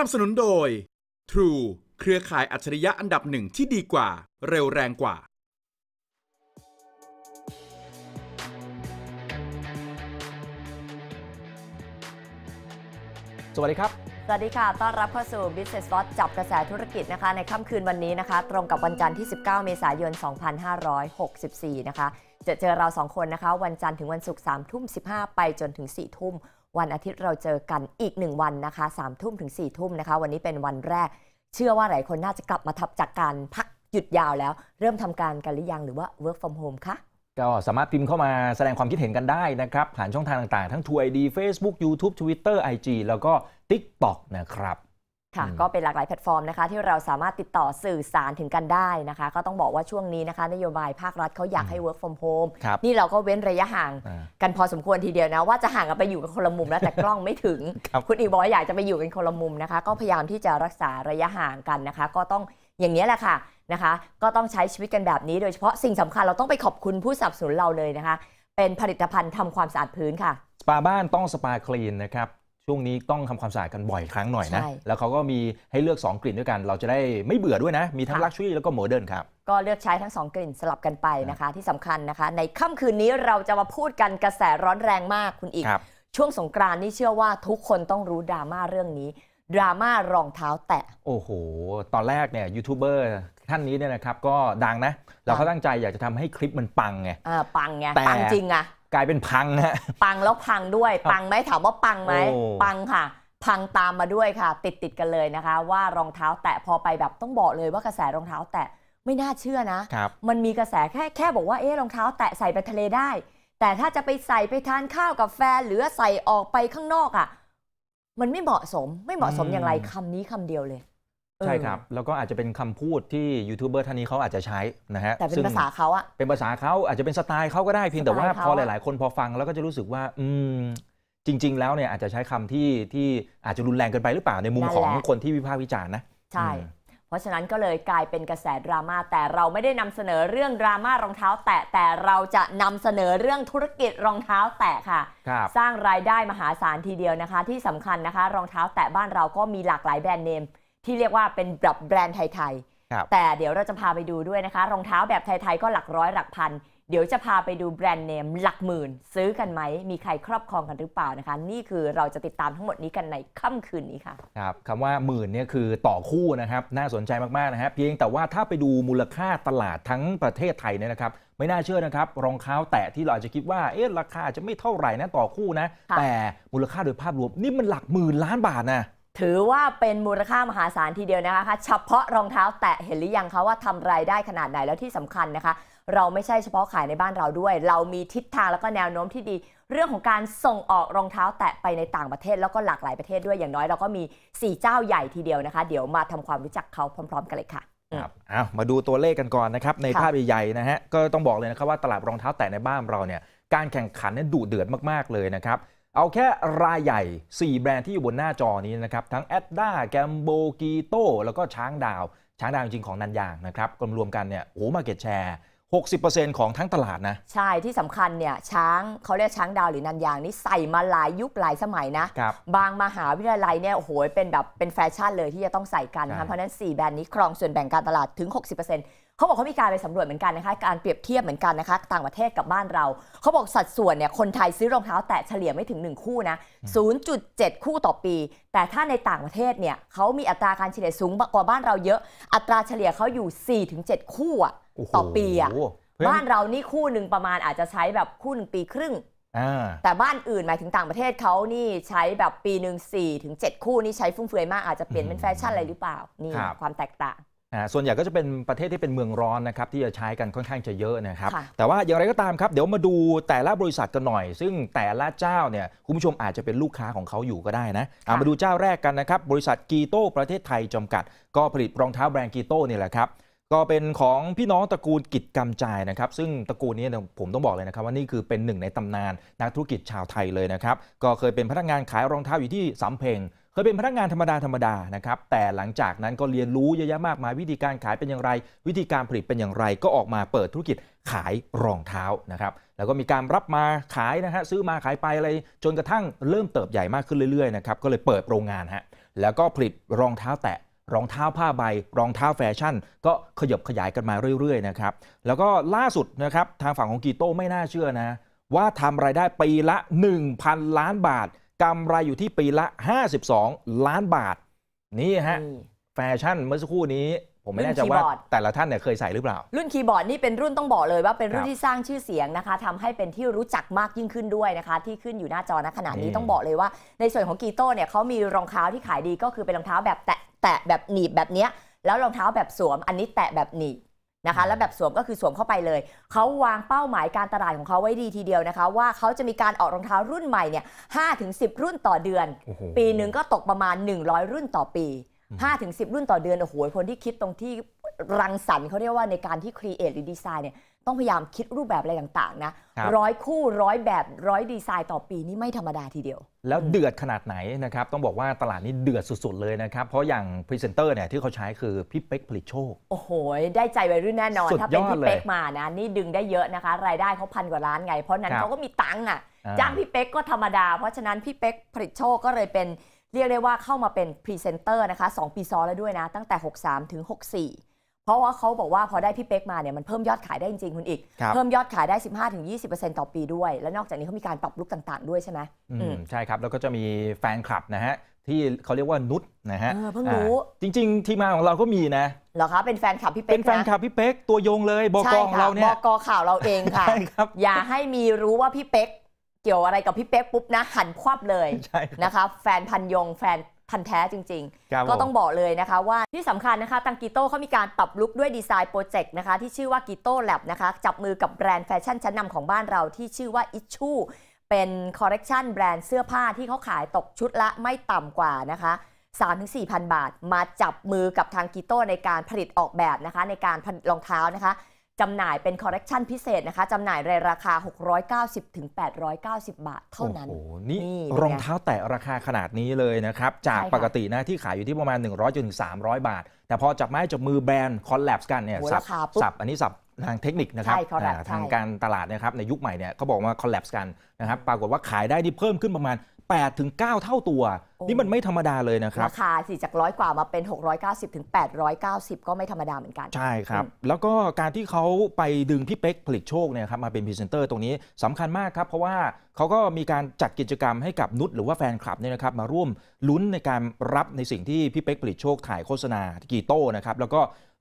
นับสนุนโดย True เครือข่ายอัจฉริยะอันดับหนึ่งที่ดีกว่า เร็วแรงกว่า สวัสดีครับ สวัสดีค่ะ ต้อนรับเข้าสู่ Business Watch จับกระแสธุรกิจนะคะ ในค่ำคืนวันนี้นะคะ ตรงกับวันจันทร์ที่ 19 เมษายน 2564 นะคะ จะเจอเรา 2 คนนะคะ วันจันทร์ถึงวันศุกร์3ทุ่ม 15 ไปจนถึง 4 ทุ่มวันอาทิตย์เราเจอกันอีกหนึ่งวันนะคะสามทุ่มถึงสี่ทุ่มนะคะ วันนี้เป็นวันแรก เชื่อว่าหลายคนน่าจะกลับมาทับจากการพักหยุดยาวแล้ว เริ่มทำการกันหรือยังหรือว่า work from home คะก็สามารถพิมพ์เข้ามาแสดงความคิดเห็นกันได้นะครับ ผ่านช่องทางต่างๆ ทั้งทวีเฟซบุ๊กยูทูบทวิตเตอร์ไอจีแล้วก็ TikTok นะครับค่ะก็เป็นหลากหลายแพลตฟอร์มนะคะที่เราสามารถติดต่อสื่อสารถึงกันได้นะคะ ก็ต้องบอกว่าช่วงนี้นะคะนโยบายภาครัฐเขาอยากให้ work from home นี่เราก็เว้นระยะห่างกันพอสมควรทีเดียวนะว่าจะห่างกันไปอยู่กันคนละมุมแล้วแต่กล้องไม่ถึง คุณอีบอยอยากจะไปอยู่กันคนละมุมนะคะก็พยายามที่จะรักษาระยะห่างกันนะคะ ก็ต้องอย่างนี้แหละค่ะนะคะ ก็ต้องใช้ชีวิตกันแบบนี้โดยเฉพาะสิ่งสำคัญเราต้องไปขอบคุณผู้สนับสนุนเราเลยนะคะ เป็นผลิตภัณฑ์ทำความสะอาดพื้นค่ะสปาบ้านต้องสปาคลีนนะครับช่วงนี้ต้องทำความสะอาดกันบ่อยครั้งหน่อยนะแล้วเขาก็มีให้เลือก 2 กลิ่นด้วยกัน เราจะได้ไม่เบื่อด้วยนะ มีทั้งลักชัวรี่แล้วก็โมเดิร์นครับก็เลือกใช้ทั้ง 2 กลิ่นสลับกันไปนะคะ ที่สำคัญนะคะ ในค่ำคืนนี้เราจะมาพูดกันกระแสร้อนแรงมากคุณอีก ช่วงสงกรานนี่เชื่อว่าทุกคนต้องรู้ดราม่าเรื่องนี้ ดราม่ารองเท้าแตะ โอ้โหตอนแรกเนี่ยยูทูบเบอร์ท่านนี้เนี่ยนะครับก็ดังนะ เราเขาตั้งใจอยากจะทำให้คลิปมันปังไงอ่าปังไงปังจริงอะกลายเป็นพังฮะปังแล้วพังด้วย ปังไหมถามว่าปังไหมปังค่ะ พังตามมาด้วยค่ะ ติดติดกันเลยนะคะ ว่ารองเท้าแตะพอไปแบบต้องบอกเลยว่ากระแสรองเท้าแตะไม่น่าเชื่อนะ มันมีกระแสแค่แค่บอกว่าเอ๊รองเท้าแตะใส่ไปทะเลได้ แต่ถ้าจะไปใส่ไปทานข้าวกับแฟนหรือใส่ออกไปข้างนอกอะ่ะมันไม่เหมาะสมไม่เหมาะสมอย่างไรคำนี้คำเดียวเลยใช่ครับ แล้วก็อาจจะเป็นคำพูดที่ยูทูบเบอร์ท่านนี้เขาอาจจะใช้นะฮะแต่เป็นภาษาเขาอะเป็นภาษาเขาอาจจะเป็นสไตล์เขาก็ได้เพียงแต่ว่าพอหลายๆ คนพอฟัง แล้วก็จะรู้สึกว่าอืมจริงๆแล้วเนี่ยอาจจะใช้คำที่ที่อาจจะรุนแรงเกินไปหรือเปล่าในมุมของคนที่วิพากษ์วิจารณ์นะ ใช่ เพราะฉะนั้นก็เลยกลายเป็นกระแสดราม่าแต่เราไม่ได้นำเสนอเรื่องดราม่ารองเท้าแตะแต่เราจะนำเสนอเรื่องธุรกิจรองเท้าแตะค่ะคสร้างรายได้มหาศาลทีเดียวนะคะ ที่สำคัญนะคะ รองเท้าแตะบ้านเราก็มีหลากหลายแบรนด์เนมที่เรียกว่าเป็นแบบแบรนด์ไทย ๆ แต่เดี๋ยวเราจะพาไปดูด้วยนะคะรองเท้าแบบไทยๆก็หลักร้อยหลักพัน เดี๋ยวจะพาไปดูแบรนด์เนมหลักหมื่น ซื้อกันไหมมีใครครอบครองกันหรือเปล่านะคะ นี่คือเราจะติดตามทั้งหมดนี้กันในค่ำคืนนี้ค่ะครับคำว่าหมื่นเนี่ยคือต่อคู่นะครับน่าสนใจมากๆนะครับเพียงแต่ว่าถ้าไปดูมูลค่าตลาดทั้งประเทศไทยเนี่ยนะครับไม่น่าเชื่อนะครับรองเท้าแตะที่เราอาจจะคิดว่าเอ๊ะราคาจะไม่เท่าไหร่นะต่อคู่นะแต่มูลค่าโดยภาพรวมนี่มันหลักหมื่นล้านบาทนะถือว่าเป็นมูลค่ามหาศาลทีเดียวนะคะเฉพาะรองเท้าแตะเห็นหรือยังคะว่าทำ รายได้ขนาดไหน แล้วที่สำคัญนะคะ เราไม่ใช่เฉพาะขายในบ้านเราด้วย เรามีทิศทางแล้วก็แนวโน้มที่ดี เรื่องของการส่งออกรองเท้าแตะไปในต่างประเทศแล้วก็หลากหลายประเทศด้วยอย่างน้อย เราก็มี 4 เจ้าใหญ่ทีเดียวนะคะ เดี๋ยวมาทำความรู้จักเขาพร้อมๆ กันเลยค่ะครับอามาดูตัวเลขกันก่อนนะครับในภาพใหญ่ๆนะฮะก็ต้องบอกเลยนะครับว่าตลาดรองเท้าแตะในบ้านเราเนี่ยการแข่งขันเนี่ยดุเดือดมากๆเลยนะครับเอาแค่รายใหญ่ 4 แบรนด์ที่อยู่บนหน้าจอนี้นะครับ ทั้งแอดด้าแกมโบกีโตแล้วก็ช้างดาว ช้างดาวจริงของนันยางนะครับรวมๆกันเนี่ยโอ้มาเก็ตแชร์60%ของทั้งตลาดนะใช่ ที่สำคัญเนี่ย ช้างเขาเรียกช้างดาวหรือนันยางนี่ใส่มาหลายยุคหลายสมัยนะบบางมหาวิทยาลัยเนี่ยโอ้โหเป็นแบบเป็นแฟชั่นเลยที่จะต้องใส่กันนะเพราะนั้น 4 แบรนด์นี้ครองส่วนแบ่งการตลาดถึง 60%เขาบอกเขามีการไปสำรวจเหมือนกันนะคะการเปรียบเทียบเหมือนกันนะคะต่างประเทศกับบ้านเราเขาบอกสัดส่วนเนี่ยคนไทยซื้อรองเท้า แตะเฉลี่ยไม่ถึง1คู่นะ0.7 คู่ต่อปี แต่ถ้าในต่างประเทศเนี่ยเขามีอัตราการเฉลี่ยสูงกว่าบ้านเราเยอะอัตราเฉลี่ยเขาอยู่ 4-7 คู่อะต่อปีอ่ะบ้านเรานี่คู่หนึ่งประมาณอาจจะใช้แบบคู่หนึ่งปีครึ่งแต่บ้านอื่นหมายถึงต่างประเทศเขานี่ใช้แบบปีหนึ่งสี่ถึงเจ็ดคู่นี่ใช้ฟุ่มเฟือยมากอาจจะเปลี่ยนเป็นแฟชั่นอะไรหรือเปล่านี่ความแตกต่างส่วนใหญ่ก็จะเป็นประเทศที่เป็นเมืองร้อนนะครับที่จะใช้กันค่อนข้างจะเยอะนะครับแต่ว่าอย่างไรก็ตามครับเดี๋ยวมาดูแต่ละบริษัทกันหน่อย ซึ่งแต่ละเจ้าเนี่ยคุณผู้ชมอาจจะเป็นลูกค้าของเขาอยู่ก็ได้นะมาดูเจ้าแรกกันนะครับบริษัทกีโต้ประเทศไทยจำกัด ก็ผลิตรองเท้าแบรนด์กีโต้นี่แหละครับก็เป็นของพี่น้องตระกูลกิจกำจใจนะครับ ซึ่งตระกูลนี้ผมต้องบอกเลยนะครับ ว่านี่คือเป็นหนึ่งในตำนานนักธุรกิจชาวไทยเลยนะครับก็เคยเป็นพนักงานขายรองเท้าอยู่ที่สำเพ็งเคยเป็นพนักงานธรรมดาธรรมดานะครับแต่หลังจากนั้นก็เรียนรู้เยอะแยะมากมายวิธีการขายเป็นอย่างไร วิธีการผลิตเป็นอย่างไรก็ออกมาเปิดธุรกิจขายรองเท้านะครับแล้วก็มีการรับมาขายนะฮะซื้อมาขายไปอะไรจนกระทั่งเริ่มเติบใหญ่มากขึ้นเรื่อยๆนะครับก็เลยเปิดโรงงานฮะแล้วก็ผลิตรองเท้าแตะรองเท้าผ้าใบ รองเท้าแฟชั่น ก็ขยบขยายกันมาเรื่อยๆนะครับแล้วก็ล่าสุดนะครับทางฝั่งของกีโต้ไม่น่าเชื่อนะว่าทำไรายได้ปีละ 1,000 ล้านบาทกำไรอยู่ที่ปีละ 52 ล้านบาทนี่ฮะแฟชั่นเมื่อสักครู่นี้ ผมไม่แน่ใจว่าแต่ละท่านเนี่ยเคยใส่หรือเปล่ารุ่นคีย์บอร์ดนี่เป็นรุ่นต้องบอกเลยว่าเป็นรุ่นที่สร้างชื่อเสียงนะคะทำให้เป็นที่รู้จักมากยิ่งขึ้นด้วยนะคะที่ขึ้นอยู่หน้าจอณขณะนี้ต้องบอกเลยว่า ในส่วนของกีโต้เนี่ยเขามีรองเท้าที่ขายดีก็คือเป็นรองเท้าแบบแตะแตะแบบหนีบแบบเนี้ยแล้วรองเท้าแบบสวมอันนี้แตะแบบหนีบนะคะ แล้วแบบสวมก็คือสวมเข้าไปเลย เขาวางเป้าหมายการตลาดของเขาไว้ดีทีเดียวนะคะ ว่าเขาจะมีการออกรองเท้ารุ่นใหม่เนี่ยห้าถึงสิบรุ่นต่อเดือน ปีหนึ่งก็ตกประมาณ 100 รุ่นต่อปีห้าถึงสิบรุ่นต่อเดือนโอ้โหคนที่คิดตรงที่รังสรรค์เขาเรียกว่าในการที่ครีเอทหรือดีไซน์เนี่ยต้องพยายามคิดรูปแบบอะไรต่างๆ นะร้อยคู่ร้อยแบบร้อยดีไซน์ต่อปีนี่ไม่ธรรมดาทีเดียว แล้วเดือดขนาดไหนนะครับต้องบอกว่าตลาดนี้เดือดสุดๆเลยนะครับ เพราะอย่างพรีเซนเตอร์เนี่ยที่เขาใช้คือพี่เป๊กผลิตโชค โอ้โห ได้ใจไวรุ่นแน่นอน ถ้าเป็นพี่เป๊กมานะนี่ดึงได้เยอะนะคะรายได้เขาพันกว่าล้านไง เพราะนั้นเขาก็มีตังค์อ่ะจ้างพี่เป๊กก็ธรรมดาเพราะฉะนั้นพี่เป๊กผลิตโชคก็เลยเป็นเรียกได้ว่าเข้ามาเป็นพรีเซนเตอร์นะคะ2ปีซ้อนแล้วด้วยนะ ตั้งแต่63ถึง64เพราะว่าเขาบอกว่าพอได้พี่เป๊กมาเนี่ยมันเพิ่มยอดขายได้จริงๆคุณอีก เพิ่มยอดขายได้ 15-20%ต่อปีด้วย และนอกจากนี้เขามีการปรับลุกต่างๆ ด้วยใช่ไหมใช่ครับแล้วก็จะมีแฟนคลับนะฮะที่เขาเรียกว่านุชนะฮะเพิ่งรู้จริงๆทีมงานของเราก็มีนะเหรอคะเป็นแฟนคลับพี่เป๊กเป็นแฟนคลับพี่เป๊กตัวยงเลย บกของเราเนี่ยบกข่าวเราเองค่ะใช่ครับอย่าให้มีรู้ว่าพี่เป๊กเกี่ยวอะไรกับพี่เป๊กปุ๊บนะหันควับเลยนะคะแฟนพันยงแฟนพันแท้จริงๆ ก็ต้องบอกเลยนะคะ ว่าที่สำคัญนะคะ ทางกิโต้เขามีการปรับลุกด้วยดีไซน์โปรเจกต์นะคะ ที่ชื่อว่ากิโต้แลบนะคะ จับมือกับแบรนด์แฟชั่นชั้นนำของบ้านเรา ที่ชื่อว่าอิชชูเป็นคอร์เรคชันแบรนด์เสื้อผ้าที่เขาขายตกชุดละไม่ต่ำกว่านะคะ 3-4,000 บาท มาจับมือกับทางกิโต้ในการผลิตออกแบบนะคะ ในการผลิตรองเท้านะคะจำหน่ายเป็นคอร์เรคชันพิเศษนะคะจำหน่ายในราคา 690ถึง 890 บาทเท่านั้น โอ้โหนี่รองเท้าแตะราคาขนาดนี้เลยนะครับ จากปกตินะที่ขายอยู่ที่ประมาณ 100จนถึง300 บาท แต่พอจับไม้จับมือแบรนด์คอลแลบกันเนี่ยสับสับอันนี้สับทางเทคนิคนะครับทางการตลาดนะครับในยุคใหม่เนี่ยเขาบอกว่าคอลแลบกันนะครับปรากฏว่าขายได้ที่เพิ่มขึ้นประมาณ8 ถึง 9 เท่าตัว นี่มันไม่ธรรมดาเลยนะครับราคาสี่จากร้อยกว่ามาเป็น 690 ถึง 890 ก็ไม่ธรรมดาเหมือนกัน ใช่ครับ แล้วก็การที่เขาไปดึงพี่เป๊กผลิตโชคเนี่ยครับมาเป็นพรีเซนเตอร์ตรงนี้สำคัญมากครับเพราะว่าเขาก็มีการจัดกิจกรรมให้กับนุชหรือว่าแฟนคลับเนี่ยนะครับ มาร่วมลุ้นในการรับในสิ่งที่พี่เป๊กผลิตโชคถ่ายโฆษณากีโต้นะครับแล้วก็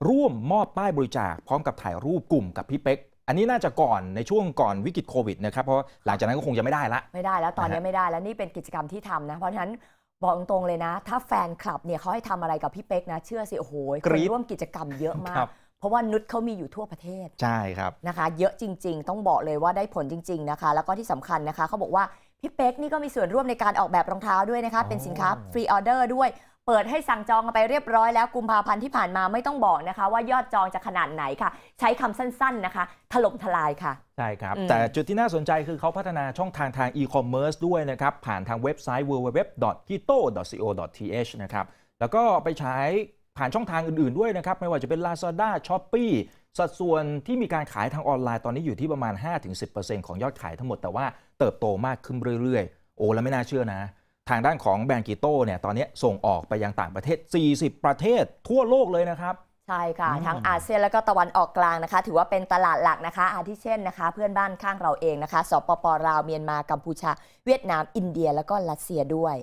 ร่วมมอบป้ายบริจาค พร้อมกับถ่ายรูปกลุ่มกับพี่เป๊กอันนี้น่าจะก่อนในช่วงก่อนวิกฤตโควิดนะครับเพราะหลังจากนั้นก็คงจะไม่ได้ละไม่ได้แล้วตอนนี้ไม่ได้แล้วนี่เป็นกิจกรรมที่ทำนะเพราะฉะนั้นบอกตรงๆเลยนะ ถ้าแฟนคลับเนี่ยเขาให้ทำอะไรกับพี่เป๊กนะเชื่อสิโอ้โหคนร่วมกิจกรรมเยอะมากเพราะว่านุชเขามีอยู่ทั่วประเทศใช่ครับนะคะเยอะจริง ๆ ต้องบอกเลยว่าได้ผลจริงๆนะคะแล้วก็ที่สำคัญนะคะเขาบอกว่าพี่เป๊กนี่ก็มีส่วนร่วมในการออกแบบรองเท้าด้วยนะคะเป็นสินค้าฟรีออเดอร์ด้วยเปิดให้สั่งจองไปเรียบร้อยแล้ว กุมภาพันธ์ที่ผ่านมาไม่ต้องบอกนะคะว่ายอดจองจะขนาดไหนค่ะ ใช้คำสั้นๆนะคะ ถล่มทลายค่ะ ใช่ครับ แต่จุดที่น่าสนใจคือเขาพัฒนาช่องทางทางอีคอมเมิร์ซด้วยนะครับ ผ่านทางเว็บไซต์ www.hito.co.th นะครับแล้วก็ไปใช้ผ่านช่องทางอื่นๆด้วยนะครับ ไม่ว่าจะเป็น Lazada, Shopee สัดส่วนที่มีการขายทางออนไลน์ตอนนี้อยู่ที่ประมาณ 5-10%ของยอดขายทั้งหมดแต่ว่า เติบโตมากขึ้นเรื่อยๆ โอ้แล้วไม่น่าเชื่อนะทางด้านของแบงกิโต้เนี่ยตอนนี้ส่งออกไปยังต่างประเทศ 40 ประเทศทั่วโลกเลยนะครับ ใช่ค่ะ ทั้งอาเซียนและก็ตะวันออกกลางนะคะ ถือว่าเป็นตลาดหลักนะคะ อาทิเช่นนะคะ เพื่อนบ้านข้างเราเองนะคะสปปลาวเมียนมากัมพูชา เวียดนามอินเดียแล้วก็รัสเซียด้วย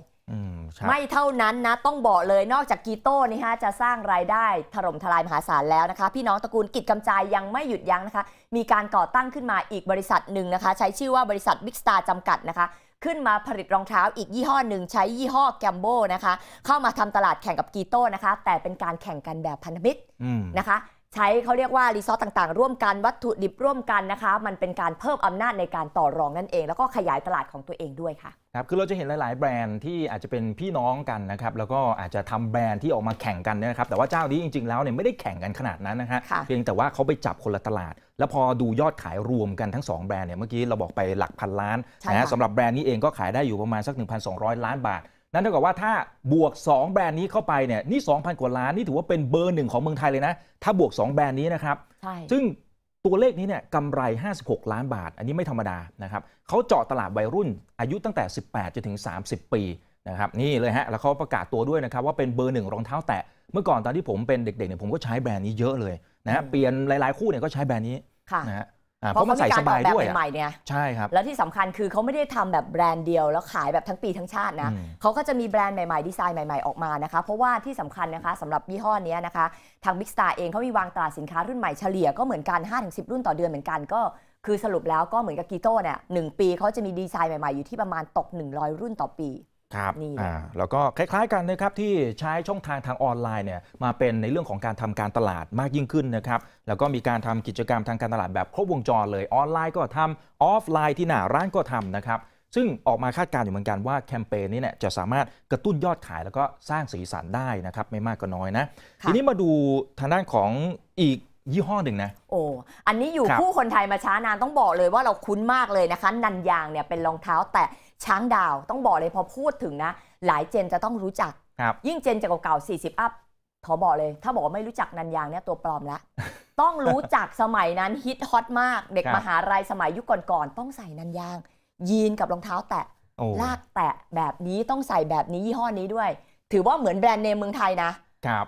ไม่เท่านั้นนะ ต้องบอกเลยนอกจากกีโต้นี่ฮะจะสร้างรายได้ถล่มทลายมหาศาลแล้วนะคะ พี่น้องตระกูลกิจกำจายยังไม่หยุดยั้งนะคะมีการก่อตั้งขึ้นมาอีกบริษัทหนึ่งนะคะ ใช้ชื่อว่าบริษัทบิ๊กสตาร์จำกัดนะคะขึ้นมาผลิตรองเท้าอีกยี่ห้อหนึ่งใช้ยี่ห้อแกมโบนะคะ เข้ามาทำตลาดแข่งกับกีโต้นะคะ แต่เป็นการแข่งกันแบบพันธมิตรนะคะใช้เขาเรียกว่า รีซอสต่างๆ ร่วมกันวัตถุดิบร่วมกันนะคะมันเป็นการเพิ่มอำนาจในการต่อรองนั่นเองแล้วก็ขยายตลาดของตัวเองด้วยค่ะครับคือเราจะเห็นหลายๆแบรนด์ที่อาจจะเป็นพี่น้องกันนะครับแล้วก็อาจจะทำแบรนด์ที่ออกมาแข่งกันนะครับแต่ว่าเจ้านี้จริงๆแล้วเนี่ยไม่ได้แข่งกันขนาดนั้นนะฮะเพียงแต่ว่าเขาไปจับคนละตลาด แล้วพอดูยอดขายรวมกันทั้ง2แบรนด์เนี่ยเมื่อกี้เราบอกไปหลักพันล้านนะสำหรับแบรนด์นี้เองก็ขายได้อยู่ประมาณสัก 1,200 ล้านบาทนั่นเท่ากับว่าถ้าบวก 2 แบรนด์นี้เข้าไปเนี่ยนี่ 2,000 กว่าล้านนี่ถือว่าเป็นเบอร์หนึ่งของเมืองไทยเลยนะถ้าบวก 2 แบรนด์นี้นะครับใช่ซึ่งตัวเลขนี้เนี่ยกำไร 56ล้าน บาท อันนี้ไม่ธรรมดานะครับเขาเจาะตลาดวัยรุ่นอายุตั้งแต่ 18จนถึง 30 ปีนะครับนี่เลยฮะแล้วเขาประกาศตัวด้วยนะครับว่าเป็นเบอร์หนึ่งรองเท้า แตะเมื่อก่อนตอนที่ผมเป็นเด็กๆเนี่ยผมก็ใช้แบรนด์นี้เยอะเลย นะเปลี่ยนหลายๆคู่เนี่ยก็ใช้แบรนด์นี้นะฮะเพราะมันใส่สบายด้วยใหม่เนี่ยใช่ครับแล้วที่สำคัญคือเขาไม่ได้ทำแบบแบรนด์เดียวแล้วขายแบบทั้งปีทั้งชาตินะเขาก็จะมีแบรนด์ใหม่ๆดีไซน์ใหม่ๆออกมานะคะเพราะว่าที่สำคัญนะคะสำหรับยี่ห้อนี้นะคะทางบิ๊กสตาร์เองเขามีวางตลาดสินค้ารุ่นใหม่เฉลี่ยก็เหมือนกัน5-10 รุ่นต่อเดือนเหมือนกัน ก็คือสรุปแล้วก็เหมือนกับกีโต้เนี่ยหปีเขาจะมีดีไซน์ใหม่ๆอยู่ที่ประมาณตก 100 รุ่นต่อปีครับนี่อ่า แล้วก็คล้ายๆกันนะครับ ที่ใช้ช่องทางทางออนไลน์เนี่ยมาเป็นในเรื่องของการทำการตลาดมากยิ่งขึ้นนะครับ แล้วก็มีการทำกิจกรรมทางการตลาดแบบครบวงจรเลยออนไลน์ก็ทำออฟไลน์ที่หน้าร้านก็ทำนะครับ ซึ่งออกมาคาดการณ์อยู่เหมือนกันว่าแคมเปญนี้เนี่ยจะสามารถกระตุ้นยอดขายแล้วก็สร้างสีสันได้นะครับไม่มากก็น้อยนะ ทีนี้มาดูทางด้านของอีกยี่ห้อหนึ่งนะ โอ้ อันนี้อยู่ผู้คนไทยมาช้านานต้องบอกเลยว่าเราคุ้นมากเลยนะคะ นันยางเนี่ยเป็นรองเท้าแต่ช้างดาวต้องบอกเลยพอพูดถึงนะ หลายเจนจะต้องรู้จักครับ ยิ่งเจนจากเก่าๆ40อัพขอบอกเลยถ้าบอกว่าไม่รู้จักนันยางเนี่ยตัวปลอมละต้องรู้จักสมัยนั้นฮิตฮอตมากเด็กมหาลัยสมัยยุคก่อนๆต้องใส่นันยางยีนกับรองเท้าแตะ ลากแตะแบบนี้ต้องใส่แบบนี้ยี่ห้อนี้ด้วย ถือว่าเหมือนแบรนด์เนมเมืองไทยนะ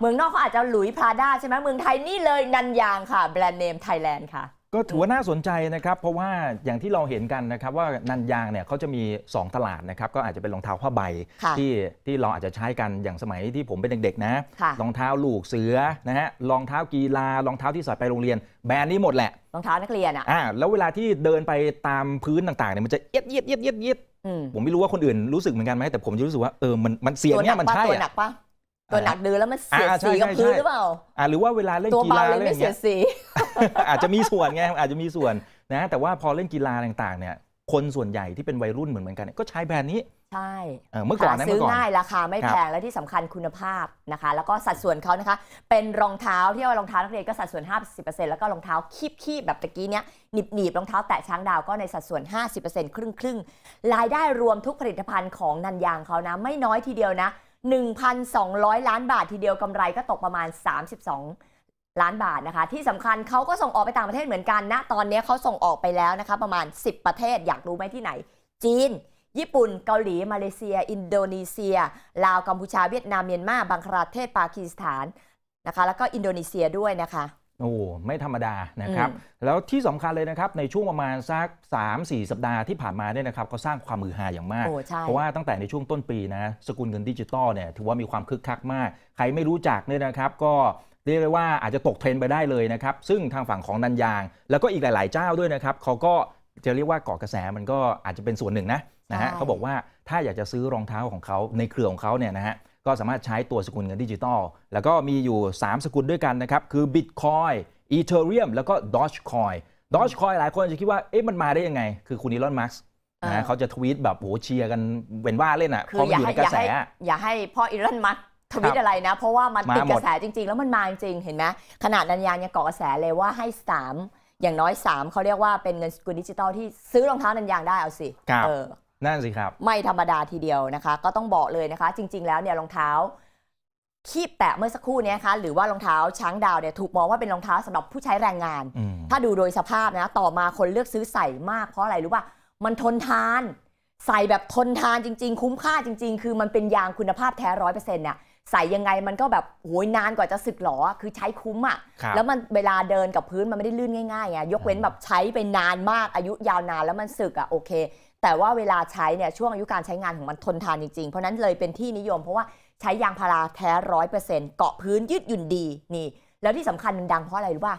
เมืองนอกเขาอาจจะหลุยพราด้าใช่ไหมเมืองไทยนี่เลยนันยางค่ะ แบรนด์เนมไทยแลนด์ค่ะก็ถือว่าน่าสนใจนะครับเพราะว่าอย่างที่เราเห็นกันนะครับว่านันยางเนี่ยเขาจะมี 2 ตลาดนะครับก็อาจจะเป็นรองเท้าผ้าใบที่ที่เราอาจจะใช้กันอย่างสมัยที่ผมเป็นเด็กๆนะรองเท้าลูกเสือนะฮะรองเท้ากีฬารองเท้าที่ใส่ไปโรงเรียนแบรนด์นี้หมดแหละรองเท้านักเรียนอ่ะอ่าแล้วเวลาที่เดินไปตามพื้นต่างๆเนี่ยมันจะเอียดเยียดเยียดเยียดผมไม่รู้ว่าคนอื่นรู้สึกเหมือนกันไหมแต่ผมจะรู้สึกว่าเออมันมันเสียงเนี่ยมันใช่อะตัวหนักเดือแล้วมันเสียสีกับพื้นหรือเปล่าอ่าหรือว่าเวลาเล่นกีฬาอะไร่เงี้ยอาจจะมีส่วนไง อาจจะมีส่วนนะ แต่ว่าพอเล่นกีฬาต่างๆเนี่ย คนส่วนใหญ่ที่เป็นวัยรุ่นเหมือนเหมือนกันก็ใช้แบรนด์นี้ ใช่เมื่อก่อนนะซื้อง่ายราคาไม่แพง และที่สำคัญคุณภาพนะคะ แล้วก็สัดส่วนเขานะคะ เป็นรองเท้าที่ว่ารองเท้านักเรียนก็สัดส่วน 50%แล้วก็รองเท้าคีบๆแบบตะกี้เนี้ยหนีบหนีบรองเท้า แตะช้างดาวก็ในสัดส่วน 50%ครึ่งครึ่งรายได้รวมทุกผลิตภัณฑ์ของนันยางเขานะไม่น้อยทีเดียวนะ1,200 ล้านบาททีเดียวกำไรก็ตกประมาณ 32 ล้านบาทนะคะ ที่สำคัญเขาก็ส่งออกไปต่างประเทศเหมือนกันนะ ตอนนี้เขาส่งออกไปแล้วนะคะประมาณ 10 ประเทศอยากรู้ไหมที่ไหน จีน ญี่ปุ่นเกาหลี มาเลเซีย อินโดนีเซียลาวกัมพูชาเวียดนามเมียนมาบังคลาเทศปากีสถานนะคะแล้วก็อินโดนีเซียด้วยนะคะโอ้ ไม่ธรรมดานะครับ แล้วที่สำคัญเลยนะครับ ในช่วงประมาณสัก 3-4 สัปดาห์ที่ผ่านมาเนี่ยนะครับ ก็สร้างความมือหาอย่างมาก เพราะว่าตั้งแต่ในช่วงต้นปีนะ สกุลเงินดิจิตอลเนี่ยถือว่ามีความคึกคักมาก ใครไม่รู้จักเนี่ยนะครับ ก็เรียกได้ว่าอาจจะตกเทรนไปได้เลยนะครับ ซึ่งทางฝั่งของนันยาง แล้วก็อีกหลายๆเจ้าด้วยนะครับเขาก็จะเรียกว่าเกาะกระแสมันก็อาจจะเป็นส่วนหนึ่งนะนะฮะเขาบอกว่าถ้าอยากจะซื้อรองเท้าของเขาในเครือของเขาเนี่ยนะฮะก็สามารถใช้ตัวสกุลเงินดิจิตอลแล้วก็มีอยู่ 3 สกุลด้วยกันนะครับ คือ Bitcoin e t h e r e u m แล้วก็ Dogecoin Dogecoin หลายคนจะคิดว่าเอ๊ะมันมาได้ยังไงคือคุณอีลอนมาร์สนะเขาจะทวีตแบบโหเชียร์กันเว้นว่าเล่นอ่ะพอมย่อยู่อยกระแสอย่าให้พ่ออีลอนมาร์สทวิตอะไรนะ เพราะว่ามันติดกระแสจริงๆ แล้วมันมาจริงเห็นไหมขนาดนันยานยังเกาะกระแสเลยว่าให้สามอย่างน้อย3เขาเรียกว่าเป็นเงินสกุลดิจิตอลที่ซื้อรองเท้านันยางได้เอาสินั่นสิครับ ไม่ธรรมดาทีเดียวนะคะ ก็ต้องบอกเลยนะคะ จริง ๆแล้วเนี่ยรองเท้าคีบแตะเมื่อสักครู่นี้นะคะหรือว่ารองเท้าช้างดาวเนี่ยถูกมองว่าเป็นรองเท้าสำหรับผู้ใช้แรงงาน ถ้าดูโดยสภาพนะต่อมาคนเลือกซื้อใส่มากเพราะอะไร รู้ป่ะมันทนทาน ใส่แบบทนทานจริง ๆ คุ้มค่าจริง ๆ คือมันเป็นยางคุณภาพแท้ร้อยเปอร์เซ็นต์เนี่ยใส่ยังไงมันก็แบบโ้ยนานกว่าจะสึกหรอคือใช้คุ้มอะ่ะแล้วมันเวลาเดินกับพื้นมันไม่ได้ลื่นง่ายๆไงยกเว้นแบบใช้ไปนานมากอายุยาวนานแล้วมันสึกอะ่ะโอเคแต่ว่าเวลาใช้เนี่ยช่วงอายุการใช้งานของมันทนทานจริงๆ เพราะนั้นเลยเป็นที่นิยมเพราะว่าใช้ยางพาราแท้ร้อยเปอร์เซ็นต์เกาะพื้นยืดหยุ่นดีนี่ แล้วที่สำคัญมันดังเพราะอะไรรู้ป่ะ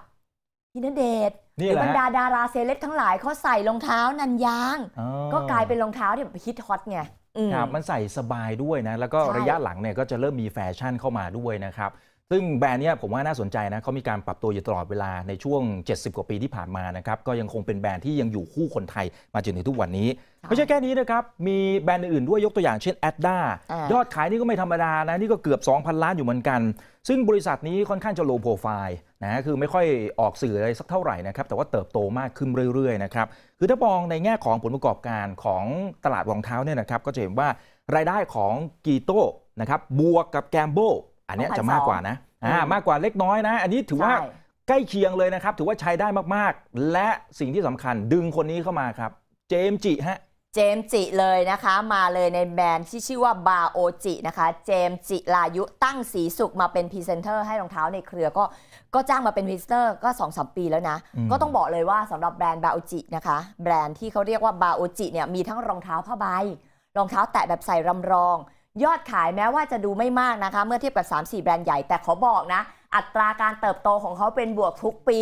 พี่นเดชหรือบรรดาดาราเซเลบทั้งหลายเขาใส่รองเท้านันยาง ก็กลายเป็นรองเท้าที่แบบฮิตฮอตไงครับมันใส่สบายด้วยนะ แล้วก็ระยะหลังเนี่ยก็จะเริ่มมีแฟชั่นเข้ามาด้วยนะครับซึ่งแบรนด์นี้ผมว่าน่าสนใจนะเขามีการปรับตัวอยู่ตลอดเวลาในช่วง 70 กว่าปีที่ผ่านมานะครับ ก็ยังคงเป็นแบรนด์ที่ยังอยู่คู่คนไทยมาจนถึงทุกวันนี้ไม่ใช่แค่นี้นะครับ มีแบรนด์อื่นด้วยยกตัวอย่างเช่น a d ดายอดขายนี่ก็ไม่ธรรมดานะ นี่ก็เกือบ 2,000 ล้านอยู่เหมือนกัน ซึ่งบริษัทนี้ค่อนข้างจะโลโปรไฟล์นะคือไม่ค่อยออกสื่ออะไรสักเท่าไหร่นะครับแต่ว่าเติบโตมากขึ้นเรื่อยๆนะครับคือถ้ามองในแง่ของผลประกอบการของตลาดรองเท้าเนี่ยนะครับก็จะเห็นว่ารายได้ของกีโตนะครับบวกกับแกมโบอันนี้จะมากกว่านะ อ่า มากกว่าเล็กน้อยนะ อันนี้ถือว่าใกล้เคียงเลยนะครับ ถือว่าใช้ได้มากๆ และสิ่งที่สำคัญดึงคนนี้เข้ามาครับ เจมจิฮะ เจมจิเลยนะคะ มาเลยในแบรนด์ที่ชื่อว่าบาโอจินะคะ เจมจิลายุตั้งสีสุขมาเป็นพรีเซนเตอร์ให้รองเท้าในเครือก็ ก็จ้างมาเป็นพรีเซนเตอร์ก็2อสปีแล้วนะ ก็ต้องบอกเลยว่าสำหรับแบรนด์บาโอจินะคะ แบรนด์ที่เขาเรียกว่าบาโอจิเนี่ยมีทั้งรองเท้าผ้าใบ รองเท้าแตะแบบใส่รำรองยอดขายแม้ว่าจะดูไม่มากนะคะเมื่อเทียบกับ 3-4 แบรนด์ใหญ่แต่ขอบอกนะ อัตราการเติบโตของเขาเป็นบวกทุกปี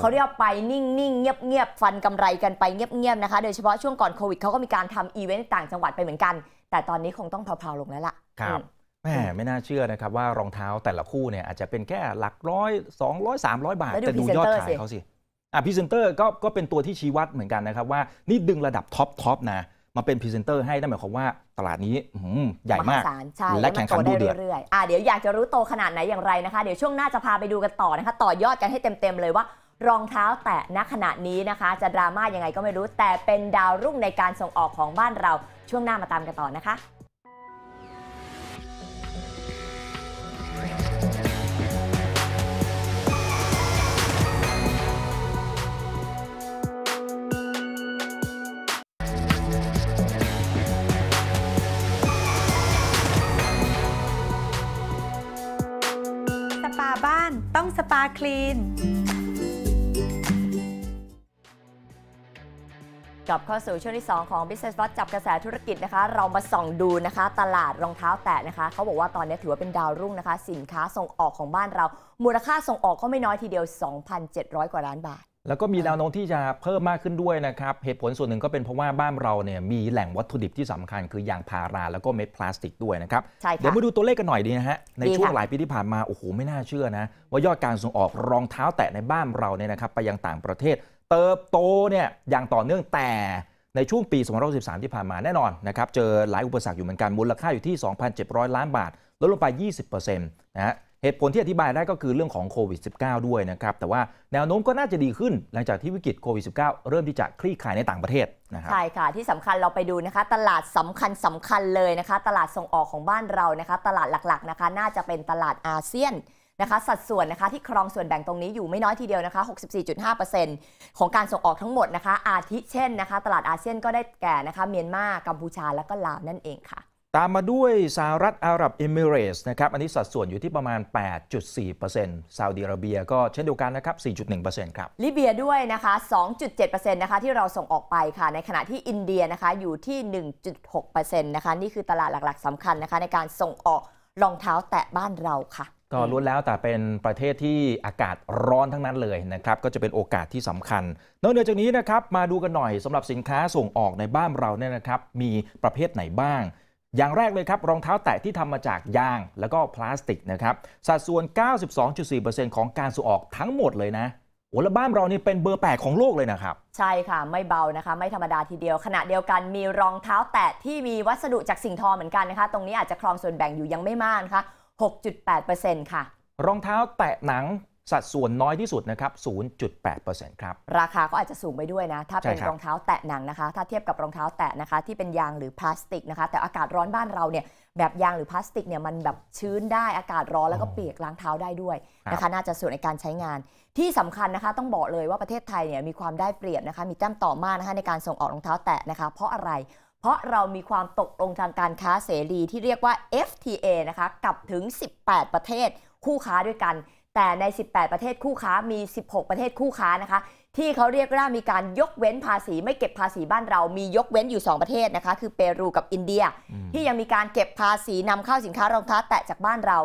เขาเรียกไปนิ่งๆเงียบๆ ฟันกำไรกันไปเงียบๆนะคะโดยเฉพาะช่วงก่อนโควิดเขาก็มีการทำอีเวนต์ต่างจังหวัดไปเหมือนกัน แต่ตอนนี้คงต้องเผลาๆลงแล้วล่ะ ครับแม่ไม่น่าเชื่อนะครับว่ารองเท้าแต่ละคู่เนี่ยอาจจะเป็นแค่หลักร้อย200 300 บาทแต่ดูยอดขายเขาสิอ่ะพรีเซนเตอร์ก็ก็เป็นตัวที่ชี้วัดเหมือนกันนะครับว่านี่ดึงระดับท็อปท็อปนะมาเป็นพรีเซนเตอร์ให้ นั่นหมายความว่าตลาดนี้ใหญ่มากและแข่งขันดูเดือดเรื่อยๆเดี๋ยวอยากจะรู้โตขนาดไหน อย่างไรนะคะ เดี๋ยวช่วงหน้าจะพาไปดูกันต่อนะคะ ต่อยอดกันให้เต็ม ๆ เลยว่า รองเท้าแตะณขณะนี้นะคะ จะดราม่ายังไง ก็ไม่รู้ แต่เป็นดาวรุ่งในการส่งออกของบ้านเราช่วงหน้ามาตามกันต่อนะคะสปาคลีนกลับเข้าสู่ช่วงที่ 2 ของ Business Watch จับกระแสธุรกิจนะคะ เรามาส่องดูนะคะ ตลาดรองเท้าแตะนะคะเขาบอกว่าตอนนี้ถือว่าเป็นดาวรุ่งนะคะ สินค้าส่งออกของบ้านเรา มูลค่าส่งออกก็ไม่น้อยทีเดียว 2,700 กว่าล้านบาทแล้วก็มีแนวโน้มที่จะเพิ่มมากขึ้นด้วยนะครับ เหตุผลส่วนหนึ่งก็เป็นเพราะว่าบ้านเราเนี่ยมีแหล่งวัตถุดิบที่สำคัญ คือยางพาราแล้วก็เม็ดพลาสติกด้วยนะครับเดี๋ยวมาดูตัวเลขกันหน่อยดีนะฮะในช่วงหลายปีที่ผ่านมาโอ้โหไม่น่าเชื่อนะ ว่ายอดการส่งออกรองเท้าแตะในบ้านเราเนี่ยนะครับ ไปยังต่างประเทศ เติบโตเนี่ยอย่างต่อเนื่องแต่ในช่วงปี 2013 ที่ผ่านมาแน่นอนนะครับเจอหลายอุปสรรคอยู่เหมือนกันมูลค่าอยู่ที่ 2,700 ล้านบาทลดลงไป 20%นะฮะเหตุผลที่อธิบายได้ก็คือเรื่องของโควิด -19 ด้วยนะครับ แต่ว่าแนวโน้มก็น่าจะดีขึ้นหลังจากที่วิกฤตโควิด -19 เริ่มที่จะคลี่คลายในต่างประเทศนะครับใช่ค่ะ ที่สำคัญเราไปดูนะคะ ตลาดสำคัญสำคัญเลยนะคะ ตลาดส่งออกของบ้านเรานะคะตลาดหลักๆนะคะน่าจะเป็นตลาดอาเซียนนะคะ สัดส่วนนะคะที่ครองส่วนแบ่งตรงนี้อยู่ไม่น้อยทีเดียวนะคะ 64.5%ของการส่งออกทั้งหมดนะคะอาทิเช่นนะคะตลาดอาเซียนก็ได้แก่นะคะเมียนมากัมพูชา และก็ลาวนั่นเองค่ะตามมาด้วยสหรัฐอาหรับเอมิเรสนะครับอันนี้สัดส่วนอยู่ที่ประมาณ 8.4%ซาอุดิอาระเบียก็เช่นเดียวกันนะครับ4.1%ครับลิเบียด้วยนะคะ2.7%นะคะที่เราส่งออกไปค่ะในขณะที่อินเดียนะคะอยู่ที่ 1.6%นะคะนี่คือตลาดหลัก ๆสำคัญนะคะในการส่งออกรองเท้าแตะบ้านเราค่ะก็ล้วนแล้วแต่เป็นประเทศที่อากาศร้อนทั้งนั้นเลยนะครับก็จะเป็นโอกาสที่สำคัญนอกเหนือจากนี้นะครับมาดูกันหน่อยสำหรับสินค้าส่งออกในบ้านเราเนี่ยนะครับมีประเภทไหนบ้างอย่างแรกเลยครับ รองเท้าแตะที่ทำมาจากยางแล้วก็พลาสติกนะครับสัดส่วน 92.4%ของการส่งออกทั้งหมดเลยนะโอ้และบ้านเรานี่เป็นเบอร์แปดของโลกเลยนะครับ ใช่ค่ะไม่เบานะคะ ไม่ธรรมดาทีเดียว ขณะเดียวกันมีรองเท้าแตะ ที่มีวัสดุจากสิ่งทอเหมือนกันนะคะ ตรงนี้อาจจะครองส่วนแบ่งอยู่ยังไม่มากนะคะ6.8%ค่ะรองเท้าแตะหนังสัดส่วนน้อยที่สุดนะครับ 0.8%ครับ ราคาก็อาจจะสูงไปด้วยนะ ถ้าเป็นรองเท้าแตะหนังนะคะ ถ้าเทียบกับรองเท้าแตะนะคะ ที่เป็นยางหรือพลาสติกนะคะ แต่อากาศร้อนบ้านเราเนี่ยแบบยางหรือพลาสติกเนี่ยมันแบบชื้นได้อากาศร้อนแล้วก็เปียกล้างเท้าได้ด้วยนะคะ น่าจะส่วนในการใช้งาน ที่สำคัญนะคะ ต้องบอกเลยว่าประเทศไทยเนี่ยมีความได้เปรียบนะคะ มีแต้มต่อมากนะคะในการส่งออกรองเท้าแตะนะคะ เพราะอะไร เพราะเรามีความตกลงทางการค้าเสรีที่เรียกว่า FTA นะคะ กับถึง 18 ประเทศคู่ค้าด้วยกันแต่ใน 18 ประเทศคู่ค้า มี 16 ประเทศคู่ค้านะคะ ที่เขาเรียกว่ามีการยกเว้นภาษี ไม่เก็บภาษีบ้านเรา มียกเว้นอยู่ 2 ประเทศนะคะ คือเปรูกับอินเดีย ที่ยังมีการเก็บภาษีนำเข้าสินค้ารองเท้าแตะจากบ้านเรา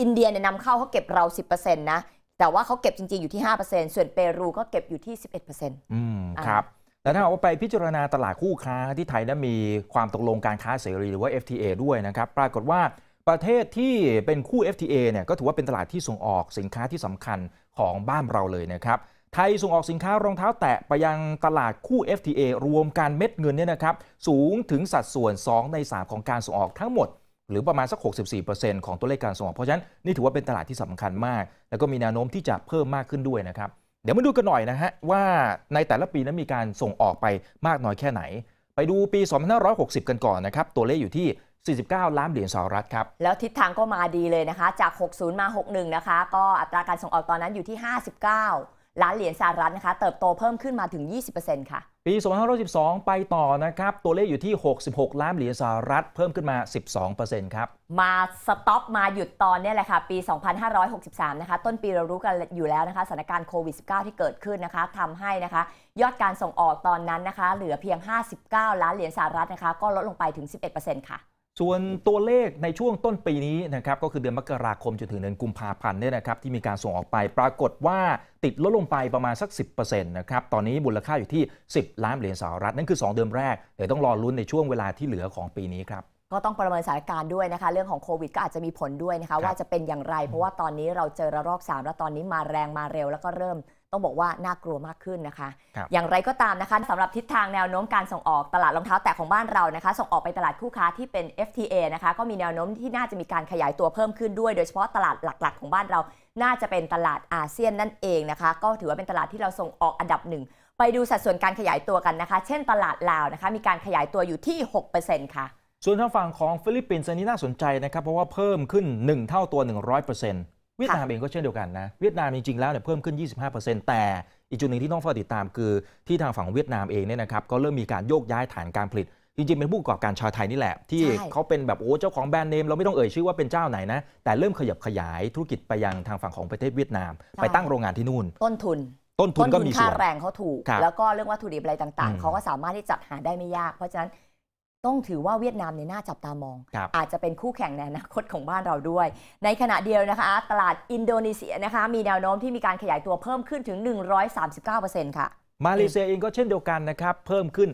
อินเดียเนี่ยนำเข้าเขาเก็บเรา 10%นะ แต่ว่าเขาเก็บจริงๆอยู่ที่ 5%ส่วนเปรูก็เก็บอยู่ที่ 11%อืมครับแต่ถ้าเอาไปพิจารณาตลาดคู่ค้าที่ไทยนะมีความตกลงการค้าเสรีหรือว่า FTA ด้วยนะครับ ปรากฏว่าประเทศที่เป็นคู่ FTA เนี่ยก็ถือว่าเป็นตลาดที่ส่งออกสินค้าที่สำคัญของบ้านเราเลยนะครับไทยส่งออกสินค้ารองเท้าแตะไปยังตลาดคู่ FTA รวมการเม็ดเงินเนี่ยนะครับสูงถึงสัดส่วน 2 ใน 3 ของการส่งออกทั้งหมด หรือประมาณ สัก 64%ของตัวเลขการส่งออกเพราะฉะนั้นนี่ถือว่า เป็นตลาดที่สำคัญมาก แล้วก็มีแนวโน้มที่จะเพิ่มมากขึ้นด้วยนะครับเดี๋ยวมาดูกันหน่อยนะฮะว่าในแต่ละปีนั้นมีการส่งออกไปมากน้อยแค่ไหน ไปดูปี2560 กันก่อนนะครับตัวเลขอยู่ที่49ล้านเหรียญสหรัฐครับแล้วทิศทางก็มาดีเลยนะคะจาก60มา61นะคะก็อัตราการส่งออกตอนนั้นอยู่ที่ 59ล้านเหรียญสหรัฐนะคะ เติบโตเพิ่มขึ้นมาถึง 20%ค่ะปี2512ไปต่อนะครับตัวเลขอยู่ที่ 66 ล้านเหรียญสหรัฐเพิ่มขึ้นมา 12%ครับมาสต็อปมาหยุดตอนนี้แหละค่ะปี2563นะคะต้นปีเรารู้กันอยู่แล้วนะคะสถานการณ์โควิด -19 ที่เกิดขึ้นนะคะทำให้นะคะ ยอดการส่งออกตอนนั้นนะคะ เหลือเพียง 59 ล้านเหรียญสหรัฐนะคะ ก็ลดลงไปถึง 11%ค่ะส่วนตัวเลขในช่วงต้นปีนี้นะครับ ก็คือเดือนมกราคมจนถึงเดือนกุมภาพันธ์เนี่ยนะครับที่มีการส่งออกไปปรากฏว่าติดลดลงไปประมาณสัก 10%นะครับ ตอนนี้มูลค่าอยู่ที่ 10 ล้านเหรียญสหรัฐนั่นคือ 2 เดือนแรก เดี๋ยวต้องรอลุ้นในช่วงเวลาที่เหลือของปีนี้ครับก็ต้องประเมินสถานการณ์ด้วยนะคะเรื่องของโควิดก็อาจจะมีผลด้วยนะคะว่าจะเป็นอย่างไรเพราะว่าตอนนี้เราเจอระลอก3แล้วตอนนี้มาแรงมาเร็วแล้วก็เริ่มต้องบอกว่าน่ากลัวมากขึ้นนะคะ อย่างไรก็ตามนะคะสำหรับทิศทางแนวโน้มการส่งออกตลาดรองเท้าแตะของบ้านเรานะคะ ส่งออกไปตลาดคู่ค้าที่เป็น FTA นะคะก็มีแนวโน้มที่น่าจะมีการขยายตัวเพิ่มขึ้นด้วยโดยเฉพาะตลาดหลักๆ ของบ้านเรา น่าจะเป็นตลาดอาเซียนนั่นเองนะคะ ก็ถือว่าเป็นตลาดที่เราส่งออกอันดับหนึ่งไปดูสัดส่วนการขยายตัวกันนะคะ เช่นตลาดลาวนะคะมีการขยายตัวอยู่ที่ 6%ค่ะ ส่วนทางฝั่งของฟิลิปปินส์นนี้น่าสนใจนะครับเพราะว่าเพิ่มขึ้น 1 เท่าตัว100%เวียดนามเองก็เช่นเดียวกันนะเวียดนามจริงๆแล้วเนี่ยเพิ่มขึ้น 25%แต่อีกจุดหนึ่งที่ต้องเฝ้าติดตามคือที่ทางฝั่งเวียดนามเองเนี่ยนะครับก็เริ่มมีการโยกย้ายฐานการผลิตจริงๆ เป็นผู้ประกอบการชาวไทยนี่แหละ ที่เขาเป็นแบบโอ้เจ้าของแบรนด์เนมเราไม่ต้องเอ่ยชื่อว่าเป็นเจ้าไหนนะแต่เริ่มขยับขยายธุรกิจไปยังทางฝั่งของประเทศเวียดนาม ไปตั้งโรงงานที่นู่น ต้นทุน ต้นทุนก็มีส่วนค่าแรงเขาถูกแล้วก็เรื่องวัตถุดิบอะไรต่างๆเขาก็สามารถที่จัดหาได้ไม่ยากเพราะฉะนั้นต้องถือว่าเวียดนามในหน้าจับตามอง อาจจะเป็นคู่แข่งในอนาคตของบ้านเราด้วย ในขณะเดียวนะคะ ตลาดอินโดนีเซียนะคะมีแนวโน้มที่มีการขยายตัวเพิ่มขึ้นถึง 139%ค่ะ มาเลเซียเองก็เช่นเดียวกันนะครับเพิ่มขึ้น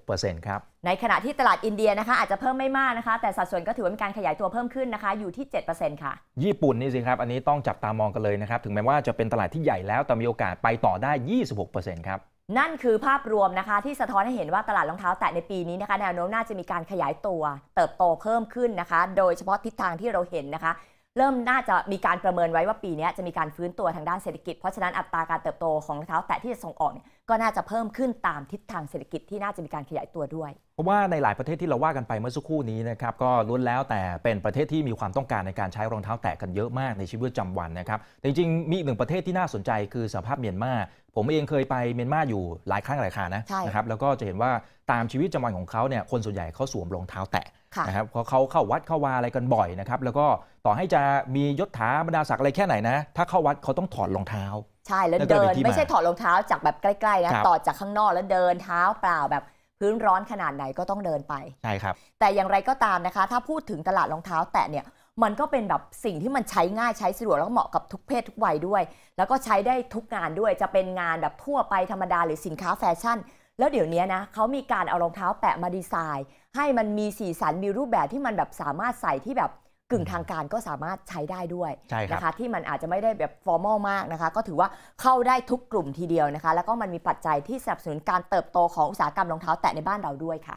66%ครับ ในขณะที่ตลาดอินเดียนะคะอาจจะเพิ่มไม่มากนะคะ แต่สัดส่วนก็ถือว่ามีการขยายตัวเพิ่มขึ้นนะคะอยู่ที่ 7%ค่ะ ญี่ปุ่นนี่สิครับ อันนี้ต้องจับตามองกันเลยนะครับถึงแม้ว่าจะเป็นตลาดที่ใหญ่แล้วแต่มีโอกาสไปต่อได้ 26%ครับนั่นคือภาพรวมนะคะที่สะท้อนให้เห็นว่าตลาดรองเท้าแตะในปีนี้นะคะแนวโน้มน่าจะมีการขยายตัว เติบโตเพิ่มขึ้นนะคะ โดยเฉพาะทิศทางที่เราเห็นนะคะเริ่มน่าจะมีการประเมินไว้ว่าปีนี้จะมีการฟื้นตัวทางด้านเศรษฐกิจ เพราะฉะนั้นอัตราการเติบโตของรองเท้าแตะที่จะส่งออกเนี่ยก็น่าจะเพิ่มขึ้นตามทิศทางเศรษฐกิจที่น่าจะมีการขยายตัวด้วย เพราะว่าในหลายประเทศที่เราว่ากันไปเมื่อสักครู่นี้นะครับก็ล้วนแล้วแต่เป็นประเทศที่มีความต้องการในการใช้รองเท้าแตะกันเยอะมากในชีวิตประจำวันนะครับแต่จริงๆ มีอีกหนึ่งประเทศที่น่าสนใจคือสหภาพเมียนมาผมเองเคยไปเมียนมาอยู่หลายครั้งหลายครานะนะครับแล้วก็จะเห็นว่าตามชีวิตประจำวันของเขาเนี่ยคนส่วนใหญ่เขาสวมรองเท้าแตะนะครับเพราะเขาเข้าวัดเข้าวาอะไรกันบ่อยนะครับแล้วก็ต่อให้จะมียศถาบรรดาศักดิ์อะไรแค่ไหนนะถ้าเข้าวัดเขาต้องถอดรองเท้า ใช่แล้วเดินไม่ใช่ถอดรองเท้าจากแบบใกล้ๆนะต่อจากข้างนอกแล้วเดินเท้าเปล่าแบบพื้นร้อนขนาดไหนก็ต้องเดินไปใช่ครับแต่อย่างไรก็ตามนะคะถ้าพูดถึงตลาดรองเท้า แตะเนี่ยมันก็เป็นแบบสิ่งที่มันใช้ง่ายใช้สะดวกแล้วเหมาะกับทุกเพศทุกวัยด้วย แล้วก็ใช้ได้ทุกงานด้วยจะเป็นงานแบบทั่วไปธรรมดาหรือสินค้าแฟชั่น แล้วเดี๋ยวนี้นะเขามีการเอารองเท้าแปะมาดีไซน์ให้มันมีสีสันมีรูปแบบที่มันแบบสามารถใส่ที่แบบกึ่งทางการก็สามารถใช้ได้ด้วยนะคะที่มันอาจจะไม่ได้แบบ ฟอร์มอลมากนะคะ ก็ถือว่าเข้าได้ทุกกลุ่มทีเดียวนะคะ แล้วก็มันมีปัจจัยที่สนับสนุนการเติบโตของอุตสาหกรรมรองเท้าแตะในบ้านเราด้วยค่ะ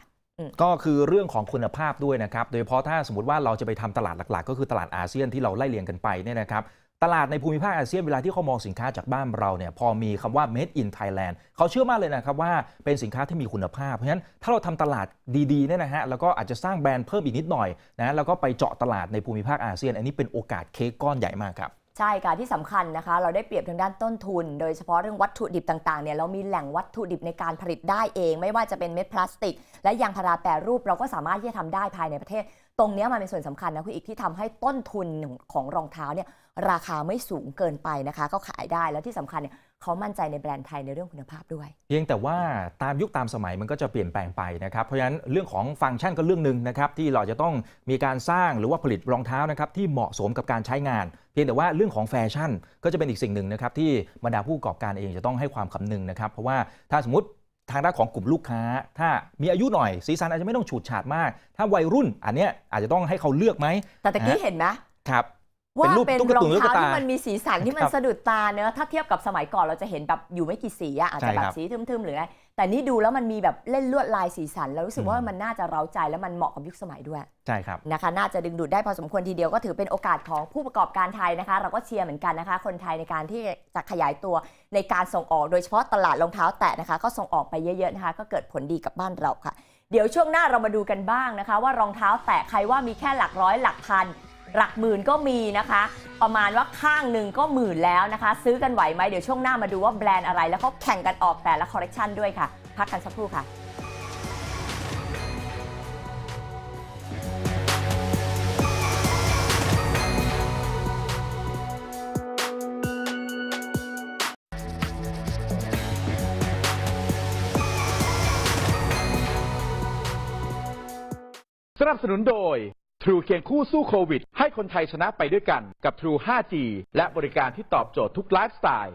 ก็คือเรื่องของคุณภาพด้วยนะครับโดยเฉพาะถ้าสมมติว่าเราจะไปทำตลาดหลัก ๆ ก็คือตลาดอาเซียนที่เราไล่เลียงกันไปเนี่ยนะครับตลาดในภูมิภาคอาเซียนเวลาที่เขามองสินค้าจากบ้านเราเนี่ยพอมีคำว่า made in Thailand เขาเชื่อมากเลยนะครับว่าเป็นสินค้าที่มีคุณภาพเพราะฉะนั้นถ้าเราทำตลาดดี ๆเนี่ยนะฮะแล้วก็อาจจะสร้างแบรนด์เพิ่มอีกนิดหน่อยนะแล้วก็ไปเจาะตลาดในภูมิภาคอาเซียน อันนี้เป็นโอกาสเค้กก้อนใหญ่มากครับ ใช่ค่ะที่สำคัญนะคะ เราได้เปรียบทางด้านต้นทุนโดยเฉพาะเรื่องวัตถุดิบต่างๆเนี่ยเรามีแหล่งวัตถุดิบในการผลิตได้เอง ไม่ว่าจะเป็นเม็ดพลาสติก และยางพาราแปรรูปเราก็สามารถที่จะทำได้ภายในประเทศตรงนี้มันเป็นส่วนสำคัญนะคุณอีกที่ทำให้ต้นทุนของรองเท้าเนี่ยราคาไม่สูงเกินไปนะคะก็ขายได้แล้วที่สำคัญเนี่ยเขามั่นใจในแบรนด์ไทยในเรื่องคุณภาพด้วยเพียงแต่ว่าตามยุคตามสมัยมันก็จะเปลี่ยนแปลงไปนะครับเพราะฉะนั้นเรื่องของฟังก์ชันก็เรื่องหนึ่งนะครับ ที่เราจะต้องมีการสร้างหรือว่าผลิตรองเท้านะครับที่เหมาะสมกับการใช้งาน เพียงแต่ว่าเรื่องของแฟชั่นก็จะเป็นอีกสิ่งหนึ่งนะครับที่บรรดาผู้ประกอบการเองจะต้องให้ความคำนึงนะครับเพราะว่าถ้าสมมติทางด้านของกลุ่มลูกค้า ถ้ามีอายุหน่อย สีสันอาจจะไม่ต้องฉูดฉาดมาก ถ้าวัยรุ่นอันเนี้ยอาจจะต้องให้เขาเลือกไหม แต่ตะกี้เห็นไหมครับว่าเป็นรองเท้าที่มันมีสีสันที่มันสะดุดตาเนอะถ้าเทียบกับสมัยก่อนเราจะเห็นแบบอยู่ไม่กี่สีอะอาจจะแบบสีทึมๆหรือไงแต่นี่ดูแล้วมันมีแบบเล่นลวดลายสีสันแล้วรู้สึกว่ามันน่าจะเร้าใจและมันเหมาะกับยุคสมัยด้วยใช่ครับนะคะน่าจะดึงดูดได้พอสมควรทีเดียวก็ถือเป็นโอกาสของผู้ประกอบการไทยนะคะ เราก็เชียร์เหมือนกันนะคะ คนไทยในการที่จะขยายตัวในการส่งออก โดยเฉพาะตลาดรองเท้าแตะนะคะ ก็ส่งออกไปเยอะๆนะคะ ก็เกิดผลดีกับบ้านเราค่ะ เดี๋ยวช่วงหน้าเรามาดูกันบ้างนะคะ ว่ารองเท้าแตะใครว่ามีแค่หลักร้อยหลักพันหลักหมื่นก็มีนะคะประมาณว่าข้างหนึ่งก็หมื่นแล้วนะคะ ซื้อกันไหวไหมเดี๋ยวช่วงหน้ามาดูว่าแบรนด์อะไรแล้วเขาแข่งกันออกแต่ละคอลเลกชันด้วยค่ะ พักกันสักครู่ค่ะสนับสนุนโดยทรูเคียงคู่สู้โควิด ให้คนไทยชนะไปด้วยกันกับทรู 5G และบริการที่ตอบโจทย์ทุกไลฟ์สไตล์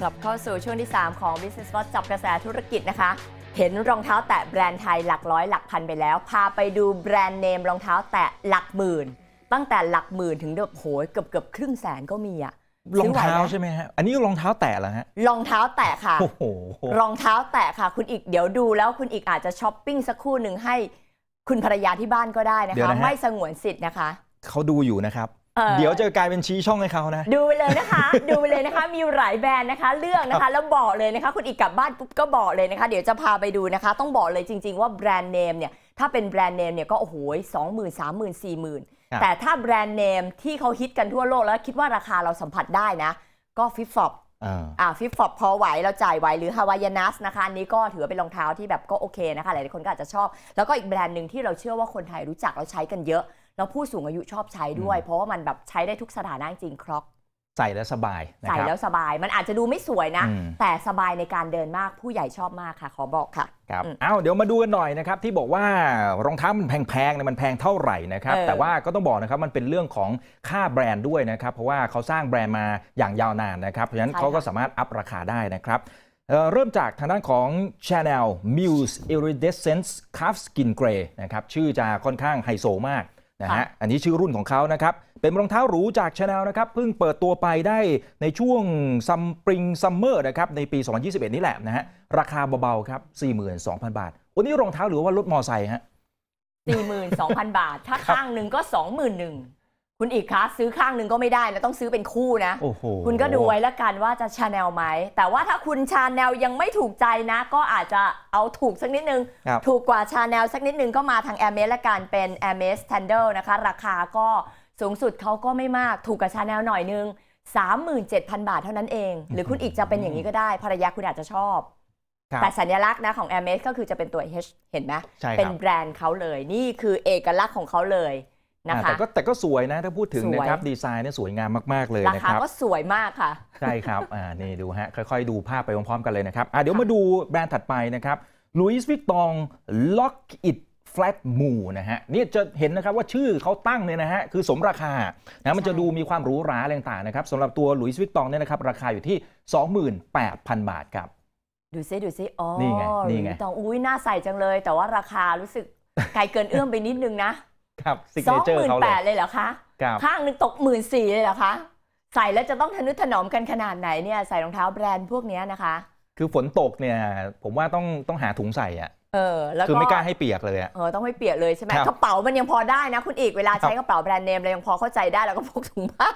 กลับเข้าสู่ช่วงที่ 3 ของ Business Watch จับกระแสธุรกิจนะคะ เห็นรองเท้าแตะแบรนด์ไทยหลักร้อยหลักพันไปแล้ว พาไปดูแบรนด์เนมรองเท้าแตะหลักหมื่น ตั้งแต่หลักหมื่นถึงเือบโหยเกือบเกือบครึ่งแสนก็มีอะรองเท้าใช่ไหมฮะ อันนี้รองเท้าแตะเหรอฮะ รองเท้าแตะค่ะโอ้โหรองเท้าแตะค่ะ คุณอีกเดี๋ยวดูแล้วคุณอีกอาจจะช้อปปิ้งสักคู่หนึ่งให้คุณภรรยาที่บ้านก็ได้นะคะ ไม่สงวนสิทธิ์นะคะ เขาดูอยู่นะครับ เดี๋ยวจะกลายเป็นชี้ช่องให้เขานะ ดูไปเลยนะคะ ดูไปเลยนะคะมีหลายแบรนด์นะคะเลือกนะคะแล้วบอกเลยนะคะคุณอีกกลับบ้านปุ๊บก็บอกเลยนะคะ เดี๋ยวจะพาไปดูนะคะ ต้องบอกเลยจริงๆว่าแบรนด์เนมเนี่ยถ้าเป็นแบรนด์เนมเนี่ยก็โอ้โหสองหมื่นสามหมื่นสี่หมื่นแต่ถ้าแบรนด์เนมที่เขาฮิตกันทั่วโลกแล้วคิดว่าราคาเราสัมผัสได้นะ ก็ฟิฟฟอบอ่าฟิฟฟอบพอไหวเราจ่ายไหวหรือฮาวายานัสนะคะนนี้ก็ถือเป็นรองเท้าที่แบบก็โอเคนะคะ หลายคนก็อาจจะชอบ แล้วก็อีกแบรนด์หนึ่งที่เราเชื่อว่าคนไทยรู้จัก เราใช้กันเยอะ แล้วผู้สูงอายุชอบใช้ด้วย เพราะว่ามันแบบใช้ได้ทุกสถานะจริงครอกใส่แล้วสบาย ใส่แล้วสบาย มันอาจจะดูไม่สวยนะ แต่สบายในการเดินมากผู้ใหญ่ชอบมากค่ะ ขอบอกค่ะ ครับ เอ้าเดี๋ยวมาดูกันหน่อยนะครับ ที่บอกว่ารองเท้ามันแพงๆเนี่ยมันแพงเท่าไหร่นะครับ แต่ว่าก็ต้องบอกนะครับมันเป็นเรื่องของค่าแบรนด์ด้วยนะครับ เพราะว่าเขาสร้างแบรนด์มาอย่างยาวนานนะครับเพราะฉะนั้นเขาก็สามารถอัพราคาได้นะครับ เริ่มจากทางด้านของ Chanel Muse i r i d e s c e n e Calf Skin g r a y นะครับชื่อจะค่อนข้างไฮโซมากนะฮะอันนี้ชื่อรุ่นของเขานะครับเป็นรองเท้าหรูจากชาแนลนะครับ เพิ่งเปิดตัวไปได้ในช่วงซัมปริงซัมเมอร์นะครับ ในปี 2021 นี่แหละนะฮะราคาเบาๆครับ 42,000 บาท วันนี้รองเท้าหรือว่ารถมอไซค์ฮะ42,000 บาท ถ้าข้างหนึ่งก็ 21,000คุณอีกคะซื้อข้างหนึ่งก็ไม่ได้นะต้องซื้อเป็นคู่นะคุณก็ดูไว้แล้วกันว่าจะชาแนลไหม แต่ว่าถ้าคุณชาแนลยังไม่ถูกใจนะ ก็อาจจะเอาถูกสักนิดนึงถูกกว่าชาแนลสักนิดนึงก็มาทางแอร์เมสละกันเป็นอร์เมสแทนเดอร์นะคะ ราคาก็สูงสุดเขาก็ไม่มากถูกกับชาแนลหน่อยนึง 37,000 บาทเท่านั้นเอง หรือคุณอีกจะเป็นอย่างนี้ก็ได้ ภรรยาคุณอาจจะชอบแต่สัญลักษณ์นะของ a อ r m e s ก็คือจะเป็นตัว H เห็นไหมเป็นแบรนด์เขาเลยนี่คือเอกลักษณ์ของเขาเลยนะคะแต่ก็แต่ก็สวยนะถ้าพูดถึงนะครับ ดีไซน์เนี่ยสวยงามมาก ๆ เลยนะครับราคาก็สวยมากค่ะ ใช่ครับอ่านี่ดูฮะค่อยๆ ดูภาพไปพร้อมๆกันเลยนะครับอ่าเดี๋ยวมาดูแบรนด์ถัดไปนะครับลุยส์วิตตองล็อกอิดแฟลตมูนะฮะนี่จะเห็นนะครับว่าชื่อเขาตั้งเนี่ยนะฮะคือสมราคานะมันจะดูมีความหรูหราอะไรต่างๆนะครับสำหรับตัวหลุยส์วิกตองเนี่ยนะครับ ราคาอยู่ที่ 28,000 บาทครับ ดูซิ ดูซิ อ๋อนี่ไงนี่ไงตองอุ้ยน่าใส่จังเลย แต่ว่าราคารู้สึกไกลเกินเอื้อมไปนิดนึงนะ ครับสองหมื่นแปดเลยเหรอคะข้างหนึ่งตกหมื่นสี่เลยเหรอคะใส่แล้วจะต้องทนุถนอมกันขนาดไหนเนี่ยใส่รองเท้าแบรนด์พวกนี้นะคะ คือฝนตกเนี่ยผมว่าต้องต้องหาถุงใส่อะเออแล้วคือไม่กล้าให้เปียกเลยอะเออต้องให้เปียกเลยใช่ไหมกระเป๋ามันยังพอได้นะ คุณอีกเวลาใช้กระเป๋าแบรนด์เนมเรายังพอเข้าใจได้แล้วก็พกถุงผ้า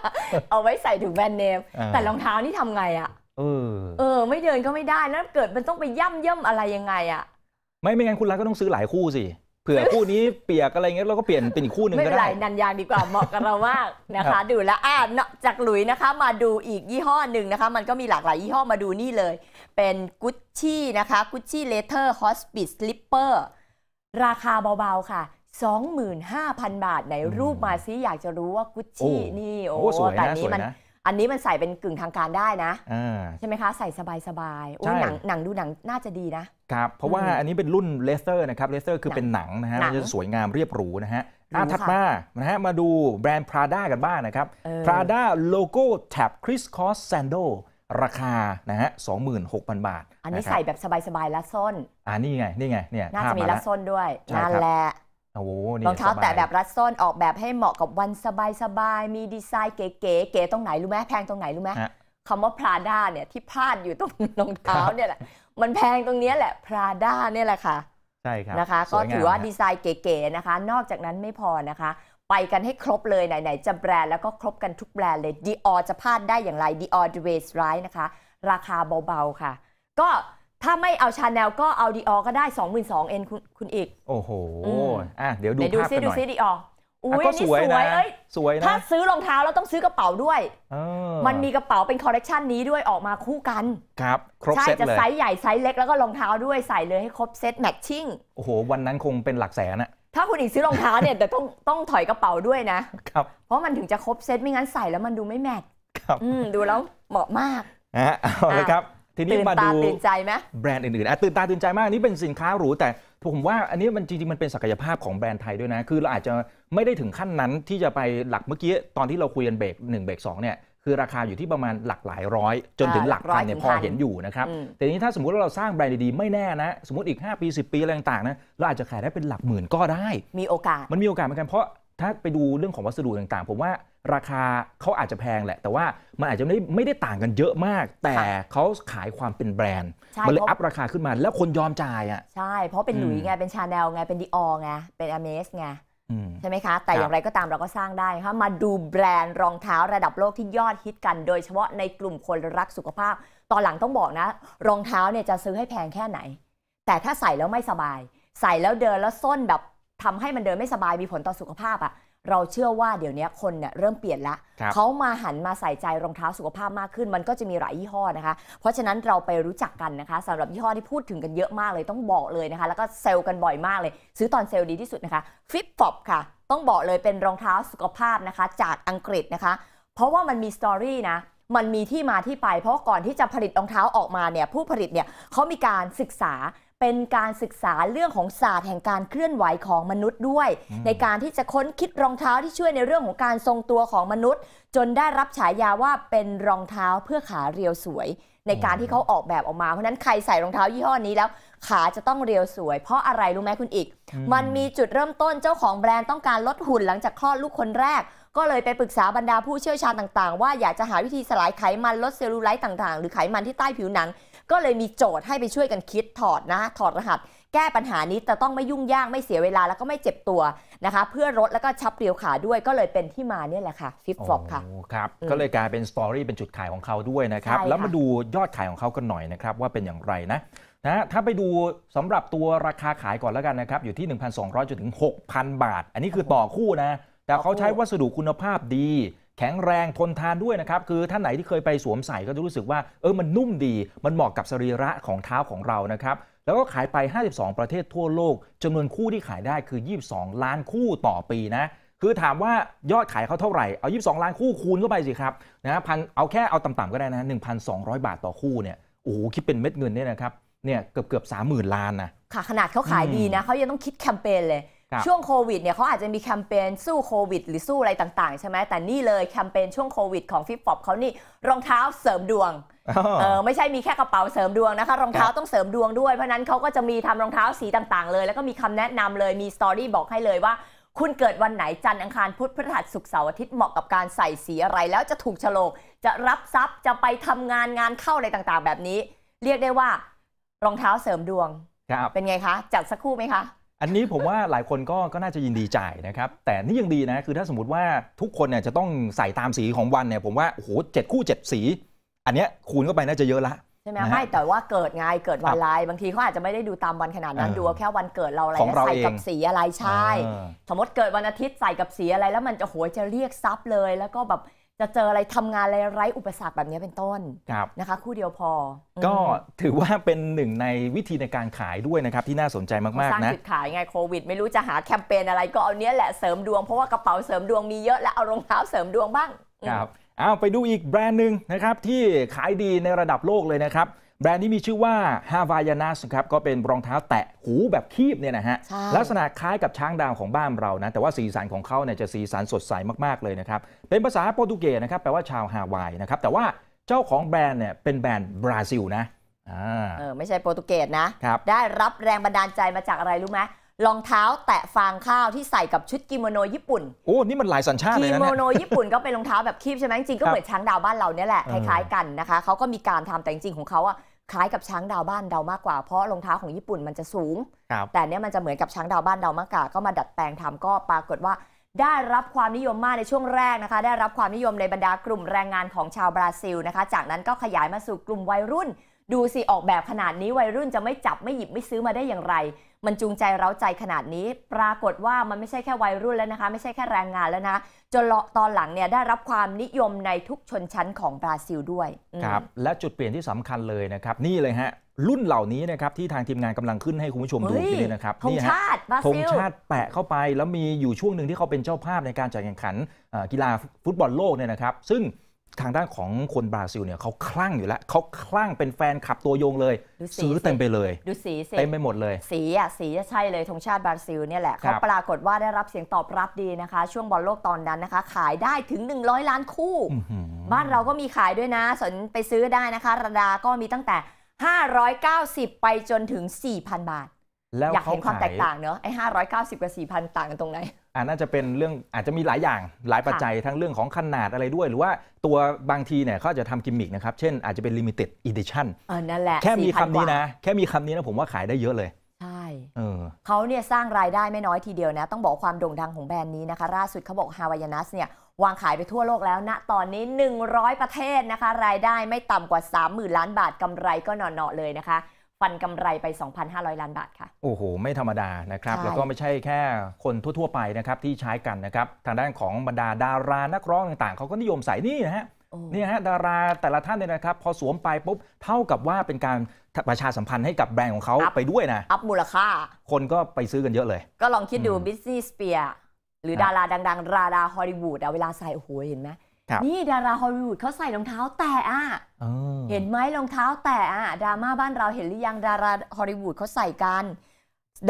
เอาไว้ใส่ถุงแบรนด์เนม แต่รองเท้านี่ทำไงอะเออเออ ไม่เดินก็ไม่ได้แล้วเกิดมันต้องไปย่ำย่ำอะไรยังไงอะไม่ไม่งั้นคุณรักก็ต้องซื้อหลายคู่ สิเผื่อคู่นี้เปียกอะไรเงี้ยเราก็เปลี่ยนเป็นอีกคู่หนึ่งก็ได้ไม่เป็นไรนันยางดีกว่าเหมาะกับเรามากนะคะ ดูแล้วอ่าจากหลุยนะคะ มาดูอีกยี่ห้อหนึ่งนะคะมันก็มีหลากหลายยี่ห้อมาดูนี่เลยเป็นกุชชี่นะคะกุชชี่เลเทอร์ฮอสปิสลิปเปอร์ราคาเบาๆค่ะ 25,000 บาทในรูปมาซิอยากจะรู้ว่ากุชชี่นี่โอ้แต่นี้มันอันนี้มันใส่เป็นกึ่งทางการได้นะ ใช่ไหมคะ ใส่สบายๆโอ้หนังหนังดูหนังน่าจะดีนะครับเพราะว่าอันนี้เป็นรุ่นเลเซอร์นะครับเลเซอร์คือเป็นหนังนะฮะมันจะสวยงามเรียบหรูนะฮะอ่ะถัดมานะฮะมาดูแบรนด์ Prada กันบ้างนะครับ Prada โลโก้แท็บ Criss Cross Sandal ราคานะฮะสองหมื่นหกพันบาท อันนี้ใส่แบบสบายๆละส้นอ่านี่ไง นี่ไง เนี่ยน่าจะมีละส้นด้วย นั่นแหละอรองเท้าแตะแบบรัดส้น ออกแบบให้เหมาะกับวันสบายๆ มีดีไซน์เก๋ๆ เก๋ตรงไหน รู้ไหม แพงตรงไหนรู้ไหมคำว่าพราด้าเนี่ยที่พาดอยู่ตรงรองเท้าเนี่ยแหละ มันแพงตรงนี้แหละพราด้าเนี่ยแหละค่ะ ใช่ครับ นะคะ ก็ถือว่าดีไซน์เก๋ๆ นะคะ นอกจากนั้นไม่พอนะคะไปกันให้ครบเลยไหนๆจะแบรนด์แล้วก็ครบกันทุกแบรนด์เลยดีออจะพลาดได้อย่างไรดีออ the way r i g นะคะ ราคาเบาๆ ค่ะ ก็ถ้าไม่เอาชาแนลก็เอาดีออก็ได้ 2 2 0 0 0เอ็นคุณอีก โอ้โหอ่ะเดี๋ยวดูภาพัหน่อยดูซิดูซิดีอออุ้ยสวยนะสวยนะถ้าซื้อรองเท้าแล้วต้องซื้อกระเป๋าด้วย มันมีกระเป๋าเป็นคอลเลกชันนี้ด้วยออกมาคู่กันครับ ครบเซตเลยใช่จะไซส์ใหญ่ไซส์เล็กแล้วก็รองเท้าด้วยใส่เลยให้ครบเซตแมทชิ่งโอ้โห วันนั้นคงเป็นหลักแสนอะถ้าคุณอีกซื้อรองเท้าเนี่ยแต่ต้องต้องถอยกระเป๋าด้วยนะครับเพราะมันถึงจะครบเซตไม่งั้นใส่แล้วมันดูไม่แมทครับดูแล้วเหมาะมากนะฮะเอาละครับทีนี้มาดูตื่นใจไหมแบรนด์อื่นๆอ่ะตื่นตาตื่นใจมาก นี่เป็นสินค้าหรูแต่ผมว่าอันนี้มันจริงๆมันเป็นศักยภาพของแบรนด์ไทยด้วยนะ คือเราอาจจะไม่ได้ถึงขั้นนั้นที่จะไปหลักเมื่อกี้ตอนที่เราคุยกันเบรกหนึ่งเบรกสองเนี่ยคือราคาอยู่ที่ประมาณหลักหลายร้อย จนถึงหลักพันเนี่ยพอเห็นอยู่นะครับแต่นี้ถ้าสมมติว่าเราสร้างแบรนด์ดีๆไม่แน่นะ สมมติอีก5ปี10 ปีอะไรต่างๆนะเราอาจจะขายได้เป็นหลักหมื่น ก็ได้ มีโอกาส มันมีโอกาสเหมือนกัน เพราะถ้าไปดูเรื่องของวัสดุต่างๆผมว่า ราคาเขาอาจจะแพงแหละ แต่ว่ามันอาจจะไม่ไม่ได้ต่างกันเยอะมาก แต่เขาขายความเป็นแบรนด์มันเลยอัพราคาขึ้นมาแล้วคนยอมจ่ายอ่ะใช่ เพราะเป็นหลุยไงเป็นชาแนลไงเป็นดีออไงเป็นอเมสไงใช่ไหมคะแต่อย่างไรก็ตามเราก็สร้างได้ค่ะมาดูแบรนด์รองเท้าระดับโลกที่ยอดฮิตกัน โดยเฉพาะในกลุ่มคนรักสุขภาพ ตอนหลังต้องบอกนะ รองเท้าเนี่ยจะซื้อให้แพงแค่ไหน แต่ถ้าใส่แล้วไม่สบาย ใส่แล้วเดินแล้วส้นแบบทำให้มันเดินไม่สบายมีผลต่อสุขภาพอะ่ะเราเชื่อว่าเดี๋ยวนี้คนเนี่ยเริ่มเปลี่ยนละเขามาหันมาใส่ใจรองเท้าสุขภาพมากขึ้น มันก็จะมีหลายยี่ห้อนะคะ เพราะฉะนั้นเราไปรู้จักกันนะคะสำหรับยี่ห้อที่พูดถึงกันเยอะมากเลยต้องบอกเลยนะคะ แล้วก็เซลล์กันบ่อยมากเลย ซื้อตอนเซลล์ดีที่สุดนะคะฟิปฟอบค่ะ ต้องบอกเลยเป็นรองเท้าสุขภาพนะคะ จากอังกฤษนะคะ เพราะว่ามันมีสตอรี่นะมันมีที่มาที่ไปเพราะก่อนที่จะผลิตรองเท้าออกมาเนี่ยผู้ผลิตเนี่ยเขามีการศึกษาเป็นการศึกษาเรื่องของศาสตร์แห่งการเคลื่อนไหวของมนุษย์ด้วยในการที่จะค้นคิดรองเท้าที่ช่วยในเรื่องของการทรงตัวของมนุษย์ จนได้รับฉายาว่าเป็นรองเท้าเพื่อขาเรียวสวย ในการที่เขาออกแบบออกมาเพราะนั้นใครใส่รองเท้ายี่ห้อนี้แล้ว ขาจะต้องเรียวสวยเพราะอะไรรู้ไหมคุณอีก มันมีจุดเริ่มต้นเจ้าของแบรนด์ต้องการลดหุ่นหลังจากคลอดลูกคนแรกก็เลยไปปรึกษาบรรดาผู้เชี่ยวชาญต่างๆ ว่าอยากจะหาวิธีสลายไขมันลดเซลลูไลท์ต่างๆ หรือไขมันที่ใต้ผิวหนัง ก็เลยมีโจทย์ให้ไปช่วยกันคิดถอดนะถอดรหัสแก้ปัญหานี้แต่ต้องไม่ยุ่งยากไม่เสียเวลาแล้วก็ไม่เจ็บตัวนะคะเพื่อลดแล้วก็ชับเรียวขาด้วยก็เลยเป็นที่มาเนี่ยแหละค่ะ ฟิปฟลอปค่ะครับก็เลยกลายเป็นสตอรี่เป็นจุดขายของเขาด้วยนะครับแล้วมาดูยอดขายของเขากันหน่อยนะครับว่าเป็นอย่างไรนะนะ ถ้าไปดูสำหรับตัวราคาขายก่อนแล้วกันนะครับอยู่ที่ 1,200จนถึง6,000 บาท อันนี้คือต่อคู่นะแต่เขาใช้วัสดุคุณภาพดี แข็งแรงทนทานด้วยนะครับคือท่านไหนที่เคยไปสวมใส่ก็จะรู้สึกว่าเออมันนุ่มดีมันเหมาะกับสรีระของเท้าของเรานะครับแล้วก็ขายไป 52 ประเทศทั่วโลกจำนวนคู่ที่ขายได้คือ 22 ล้านคู่ต่อปีนะคือถามว่ายอดขายเขาเท่าไหร่เอา 22 ล้านคู่คูณเข้าไปสิครับนะพันเอาแค่เอาต่ำๆก็ได้นะ 1,200 บาทต่อคู่เนี่ยโอ้โหคิดเป็นเม็ดเงินเนี่ยนะครับเนี่ยเกือบเกือบสามหมื่นล้านนะค่ะขนาดเขาขายดีนะเขายังต้องคิดแคมเปญเลยช่วงโควิดเนี่ยเขาอาจจะมีแคมเปญสู้โควิด หรือสู้อะไรต่างๆ ใช่ไหมแต่นี่เลยแคมเปญช่วงโควิดของฟิปปอบเขานี่รองเท้าเสริมดวงเออไม่ใช่มีแค่กระเป๋าเสริมดวงนะคะ รองเท้าต้องเสริมดวงด้วยเพราะนั้นเขาก็จะมีทำรองเท้าสีต่างๆ เลย แล้วก็มีคำแนะนำเลยมีสตอรี่บอกให้เลยว่าคุณเกิดวันไหนจันทร์อังคารพุธพฤหัสศุกร์เสาร์อาทิตย์เหมาะกับการใส่สีอะไร แล้วจะถูกฉลกจะรับทรัพย์จะไปทำงานงานเข้าอะไรต่างๆ แบบนี้ เรียกได้ว่า รองเท้าเสริมดวงเป็นไงคะ จัดสักคู่ไหมคะอันนี้ผมว่าหลายคนก็ก็น่าจะยินดีจ่ายนะครับแต่นี่ยังดีนะคือถ้าสมมติว่าทุกคนเนี่ยจะต้องใส่ตามสีของวันเนี่ยผมว่าโอ้โหเจ็ดคู่เจ็ดสี อันเนี้ยคูณเข้าไปน่าจะเยอะละใช่ไหมไม่แต่ว่าเกิดไงเกิดวันลายบางทีเขาอาจจะไม่ได้ดูตามวันขนาดนั้นดูแค่วันเกิดเราอะไรใส่กับสีอะไรใช่ สมมติเกิดวันอาทิตย์ใส่กับสีอะไรแล้วมันจะโหยจะเรียกซับเลยแล้วก็แบบจะเจออะไรทำงานอะไรไร้อุปสรรคแบบนี้เป็นต้นนะคะคู่เดียวพอ ก็ถือว่าเป็นหนึ่งในวิธีในการขายด้วยนะครับที่น่าสนใจมากๆนะสร้างจุดขายไงโควิด ไม่รู้จะหาแคมเปญอะไร ก็เอาเนี้ยแหละเสริมดวงเพราะว่ากระเป๋าเสริมดวงมีเยอะและเอารองเท้าเสริมดวงบ้างครับเอาไปดูอีกแบรนด์หนึ่งนะครับที่ขายดีในระดับโลกเลยนะครับแบรนด์นี้มีชื่อว่าฮาวายานัสครับ ก็เป็นรองเท้าแตะหูแบบคีบเนี่ยนะฮะลักษณะคล้ายกับช้างดาวของบ้านเรานะแต่ว่าสีสันของเขาเนี่ยจะสีสันสดใสมาก ๆ เลยนะครับ เป็นภาษาโปรตุเกสนะครับแปลว่าชาวฮาวายนะครับ แต่ว่าเจ้าของแบรนด์เนี่ยเป็นแบรนด์บราซิลนะเออไม่ใช่โปรตุเกสนะได้รับแรงบันดาลใจมาจากอะไรรู้ไหมรองเท้าแตะฟางข้าวที่ใส่กับชุดกิโมโนญี่ปุ่นโอ้นี่มันหลายสัญชาติเลยนะกิโมโนญี่ปุ่นก็เป็นรองเท้าแบบคีบใช่ไหมจริงก็เหมือนช้างดาวบ้านเราเนี่ยแหละคล้ายๆกันนะคะเขาก็มีการทำแต่จริงของเขาอะคล้ายกับช้างดาวบ้านเดามากกว่าเพราะรองเท้าของญี่ปุ่นมันจะสูง แต่เนี้ยมันจะเหมือนกับช้างดาวบ้านเดามากกว่าก็มาดัดแปลงทำก็ปรากฏว่า ได้รับความนิยมมากในช่วงแรกนะคะ ได้รับความนิยมในบรรดากลุ่มแรงงานของชาวบราซิลนะคะ จากนั้นก็ขยายมาสู่กลุ่มวัยรุ่นดูสิออกแบบขนาดนี้วัยรุ่นจะไม่จับไม่หยิบไม่ซื้อมาได้อย่างไร มันจูงใจเร้าใจขนาดนี้ ปรากฏว่ามันไม่ใช่แค่วัยรุ่นแล้วนะคะไม่ใช่แค่แรงงานแล้วนะจนตอนหลังเนี่ยได้รับความนิยมในทุกชนชั้นของบราซิล ด้วยครับ และจุดเปลี่ยนที่สำคัญเลยนะครับนี่เลยฮะรุ่นเหล่านี้นะครับที่ทางทีมงานกำลังขึ้นให้คุณผู้ชมดูนี่นะครับนี่ฮะธงชาติแปะเข้าไปแล้วมีอยู่ช่วงหนึ่งที่เขาเป็นเจ้าภาพในการจัดแข่งขันกีฬาฟุตบอลโลกเนี่ยนะครับซึ่งทางด้านของคนบราซิลเนี่ยเขาคลั่งอยู่แล้วเขาคลั่งเป็นแฟนขับตัวโยงเลย ซื้อเต็มไปเลยดูสีเต็มไปหมดเลย สีอ่ะสีจะใช่เลยธงชาติบราซิลเนี่ยแหละเขาปรากฏว่าได้รับเสียงตอบรับดีนะคะช่วงบอลโลกตอนนั้นนะคะ ขายได้ถึง 100 ล้านคู่ บ้านเราก็มีขายด้วยนะ สนไปซื้อได้นะคะ ราดาก็มีตั้งแต่ 590 ไปจนถึง 4,000บาทอยากเห็นความแตกต่างเนอะไอ้าร้อยเก้าสิบกับสี่พันต่างกันตรงไหนอ่าน่าจะเป็นเรื่องอาจจะมีหลายอย่างหลายปัจจัยทั้งเรื่องของขนาดอะไรด้วย หรือว่าตัวบางทีเนี่ยเขาจะทำกิมมิกนะครับ เช่นอาจจะเป็นลิมิเต็ดอีดิชั่นเออนั่นแหละแค่มีคำนี้นะ แค่มีคำนี้นะผมว่าขายได้เยอะเลย ใช่เขาเนี่ยสร้างรายได้ไม่น้อยทีเดียวนะ ต้องบอกความโด่งดังของแบรนด์นี้นะคะล่าสุดเขาบอกฮาวายานัสเนี่ยวางขายไปทั่วโลกแล้วณนะตอนนี้ 100 ประเทศนะคะรายได้ไม่ต่ำกว่า30,000 ล้านบาทกำไรก็หนอนๆเลยนะคะันกำไรไป 2,500 ล้านบาทค่ะโอ้โห ไม่ธรรมดานะครับ แล้วก็ไม่ใช่แค่คนทั่ว ๆ ไปนะครับที่ใช้กันนะครับ ทางด้านของบรรดาดารานักร้องต่างๆ เขาก็นิยมใส่นี่นะฮะนี่ฮะ ดาราแต่ละท่านเนี่ยนะครับ พอสวมไปปุ๊บเท่ากับว่าเป็นการประชาสัมพันธ์ให้กับแบรนด์ของเขาไปด้วยนะ อัพมูลค่า คนก็ไปซื้อกันเยอะเลย ก็ลองคิดดูบิสซี่สเปียหรือดาราดังๆราดาฮอลลีวูดเวลาใส่โอ้โหเห็นไหมนี่ดาราฮอลลีวูดเขาใส่รองเท้าแตะอะ เห็นไหมรองเท้าแตะอะดราม่าบ้านเราเห็นหรือยังดาราฮอลลีวูดเขาใส่กัน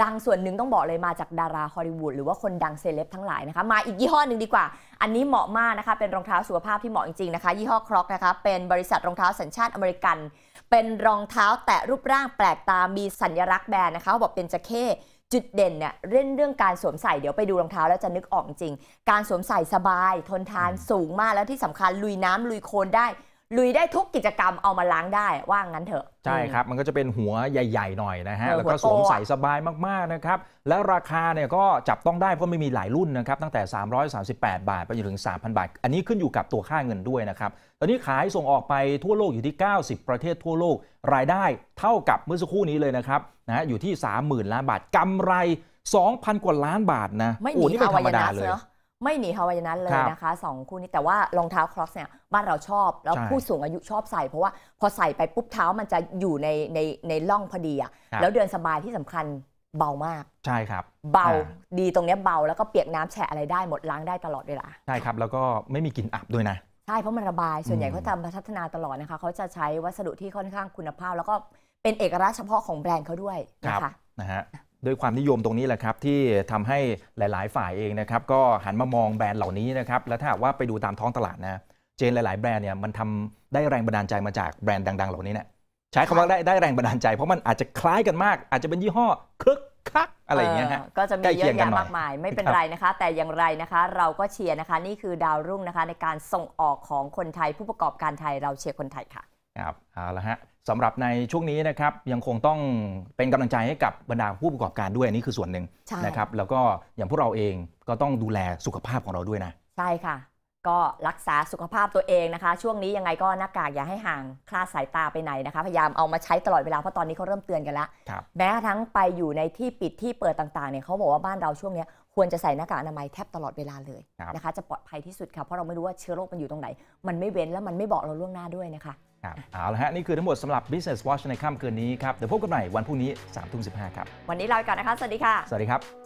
ดังส่วนหนึ่งต้องบอกเลยมาจากดาราฮอลลีวูดหรือว่าคนดังเซเลบทั้งหลายนะคะมาอีกยี่ห้อหนึ่งดีกว่าอันนี้เหมาะมากนะคะเป็นรองเท้าสุขภาพที่เหมาะจริงๆนะคะยี่ห้อครอกนะคะเป็นบริษัทรองเท้าสัญชาติอเมริกัน เป็นรองเท้าแตะรูปร่างแปลกตามีสัญลักษณ์แบรนด์นะคะบอกเป็นจะเข้จุดเด่นเนี่ยเรื่องเรื่องการสวมใส่เดี๋ยวไปดูรองเท้าแล้วจะนึกออกจริง การสวมใส่สบายทนทานสูงมากแล้วที่สำคัญลุยน้ำลุยโคลนได้ลุยได้ทุกกิจกรรมเอามาล้างได้ว่างั้นเถอะใช่ครับ มันก็จะเป็นหัวใหญ่ๆหน่อยนะฮะ แล้วก็สวมใส่สบายมากๆนะครับ แล้วราคาเนี่ยก็จับต้องได้เพราะไม่มีหลายรุ่นนะครับ ตั้งแต่ 338 บาทไปจนถึง 3,000 บาท อันนี้ขึ้นอยู่กับตัวค่าเงินด้วยนะครับตอนนี้ขายส่งออกไปทั่วโลกอยู่ที่ 90 ประเทศทั่วโลกรายได้เท่ากับเมื่อสักครู่นี้เลยนะครับนะอยู่ที่30,000 ล้านบาทกำไร 2,000 กว่าล้านบาทนะไม่มีอรรมดาเลยไม่หนีฮาวายนั้นเลยนะคะสองคู่นี้แต่ว่ารองเท้าครอสเนี่ยบ้านเราชอบ แล้วผู้สูงอายุชอบใส่ เพราะว่าพอใส่ไปปุ๊บเท้ามันจะอยู่ในในในร่องพอดีอ่ะแล้วเดินสบายที่สำคัญเบามาก ใช่ครับ เบาดีตรงนี้เบาแล้วก็เปียกน้ำแฉะอะไรได้หมดล้างได้ตลอดเวลา ใช่ครับ แล้วก็ไม่มีกลิ่นอับด้วยนะ ใช่เพราะมันระบายส่วนใหญ่เขาทำพัฒนาตลอดนะคะเขาจะใช้วัสดุที่ค่อนข้างคุณภาพแล้วก็เป็นเอกลักษณ์เฉพาะของแบรนด์เขาด้วยนะคะนะฮะด้วยความนิยมตรงนี้แหละครับที่ทำให้หลาย ๆ ฝ่ายเองนะครับก็หันมามองแบรนด์เหล่านี้นะครับและถ้าว่าไปดูตามท้องตลาดนะเจนหลาย ๆแบรนด์เนี่ยมันทำได้แรงบันดาลใจมาจากแบรนด์ดังๆเหล่านี้เนี่ยใช้คำว่าได้ได้แรงบันดาลใจเพราะมันอาจจะคล้ายกันมาก อาจจะเป็นยี่ห้อคึกคักอะไรอย่างเงี้ยฮะก็จะมีเยอะแยะมากมายไม่เป็นไรนะคะ แต่อย่างไรนะคะ เราก็เชียร์นะคะนี่คือดาวรุ่งนะคะในการส่งออกของคนไทยผู้ประกอบการไทยเราเชียร์คนไทยค่ะครับเอาละฮะสำหรับในช่วงนี้นะครับ ยังคงต้องเป็นกำลังใจให้กับบรรดาผู้ประกอบการด้วยนี่คือส่วนหนึ่งนะครับ แล้วก็อย่างพวกเราเองก็ต้องดูแลสุขภาพของเราด้วยนะ ใช่ค่ะ ก็รักษาสุขภาพตัวเองนะคะ ช่วงนี้ยังไงก็หน้ากากอย่าให้ห่าง คลาดสายตาไปไหนนะคะ พยายามเอามาใช้ตลอดเวลา เพราะตอนนี้เขาเริ่มเตือนกันแล้วแม้กระทั่งไปอยู่ในที่ปิดที่เปิดต่างๆเนี่ยเขาบอกว่าบ้านเราช่วงนี้ควรจะใส่หน้ากากอนามัยแทบตลอดเวลาเลยนะคะ จะปลอดภัยที่สุดค่ะ เพราะเราไม่รู้ว่าเชื้อโรคมันอยู่ตรงไหน มันไม่เว้นและมันไม่บอกเราล่วงหน้าด้วยนะคะครับเอาละฮะนี่คือทั้งหมดสำหรับ Business Watch ในค่ำคืนนี้ครับ เดี๋ยวพบกันใหม่วันพรุ่งนี้3ามทุ่มสิครับ วันนี้ลาไปก่อนนะคะสวัสดีค่ะ สวัสดีครับ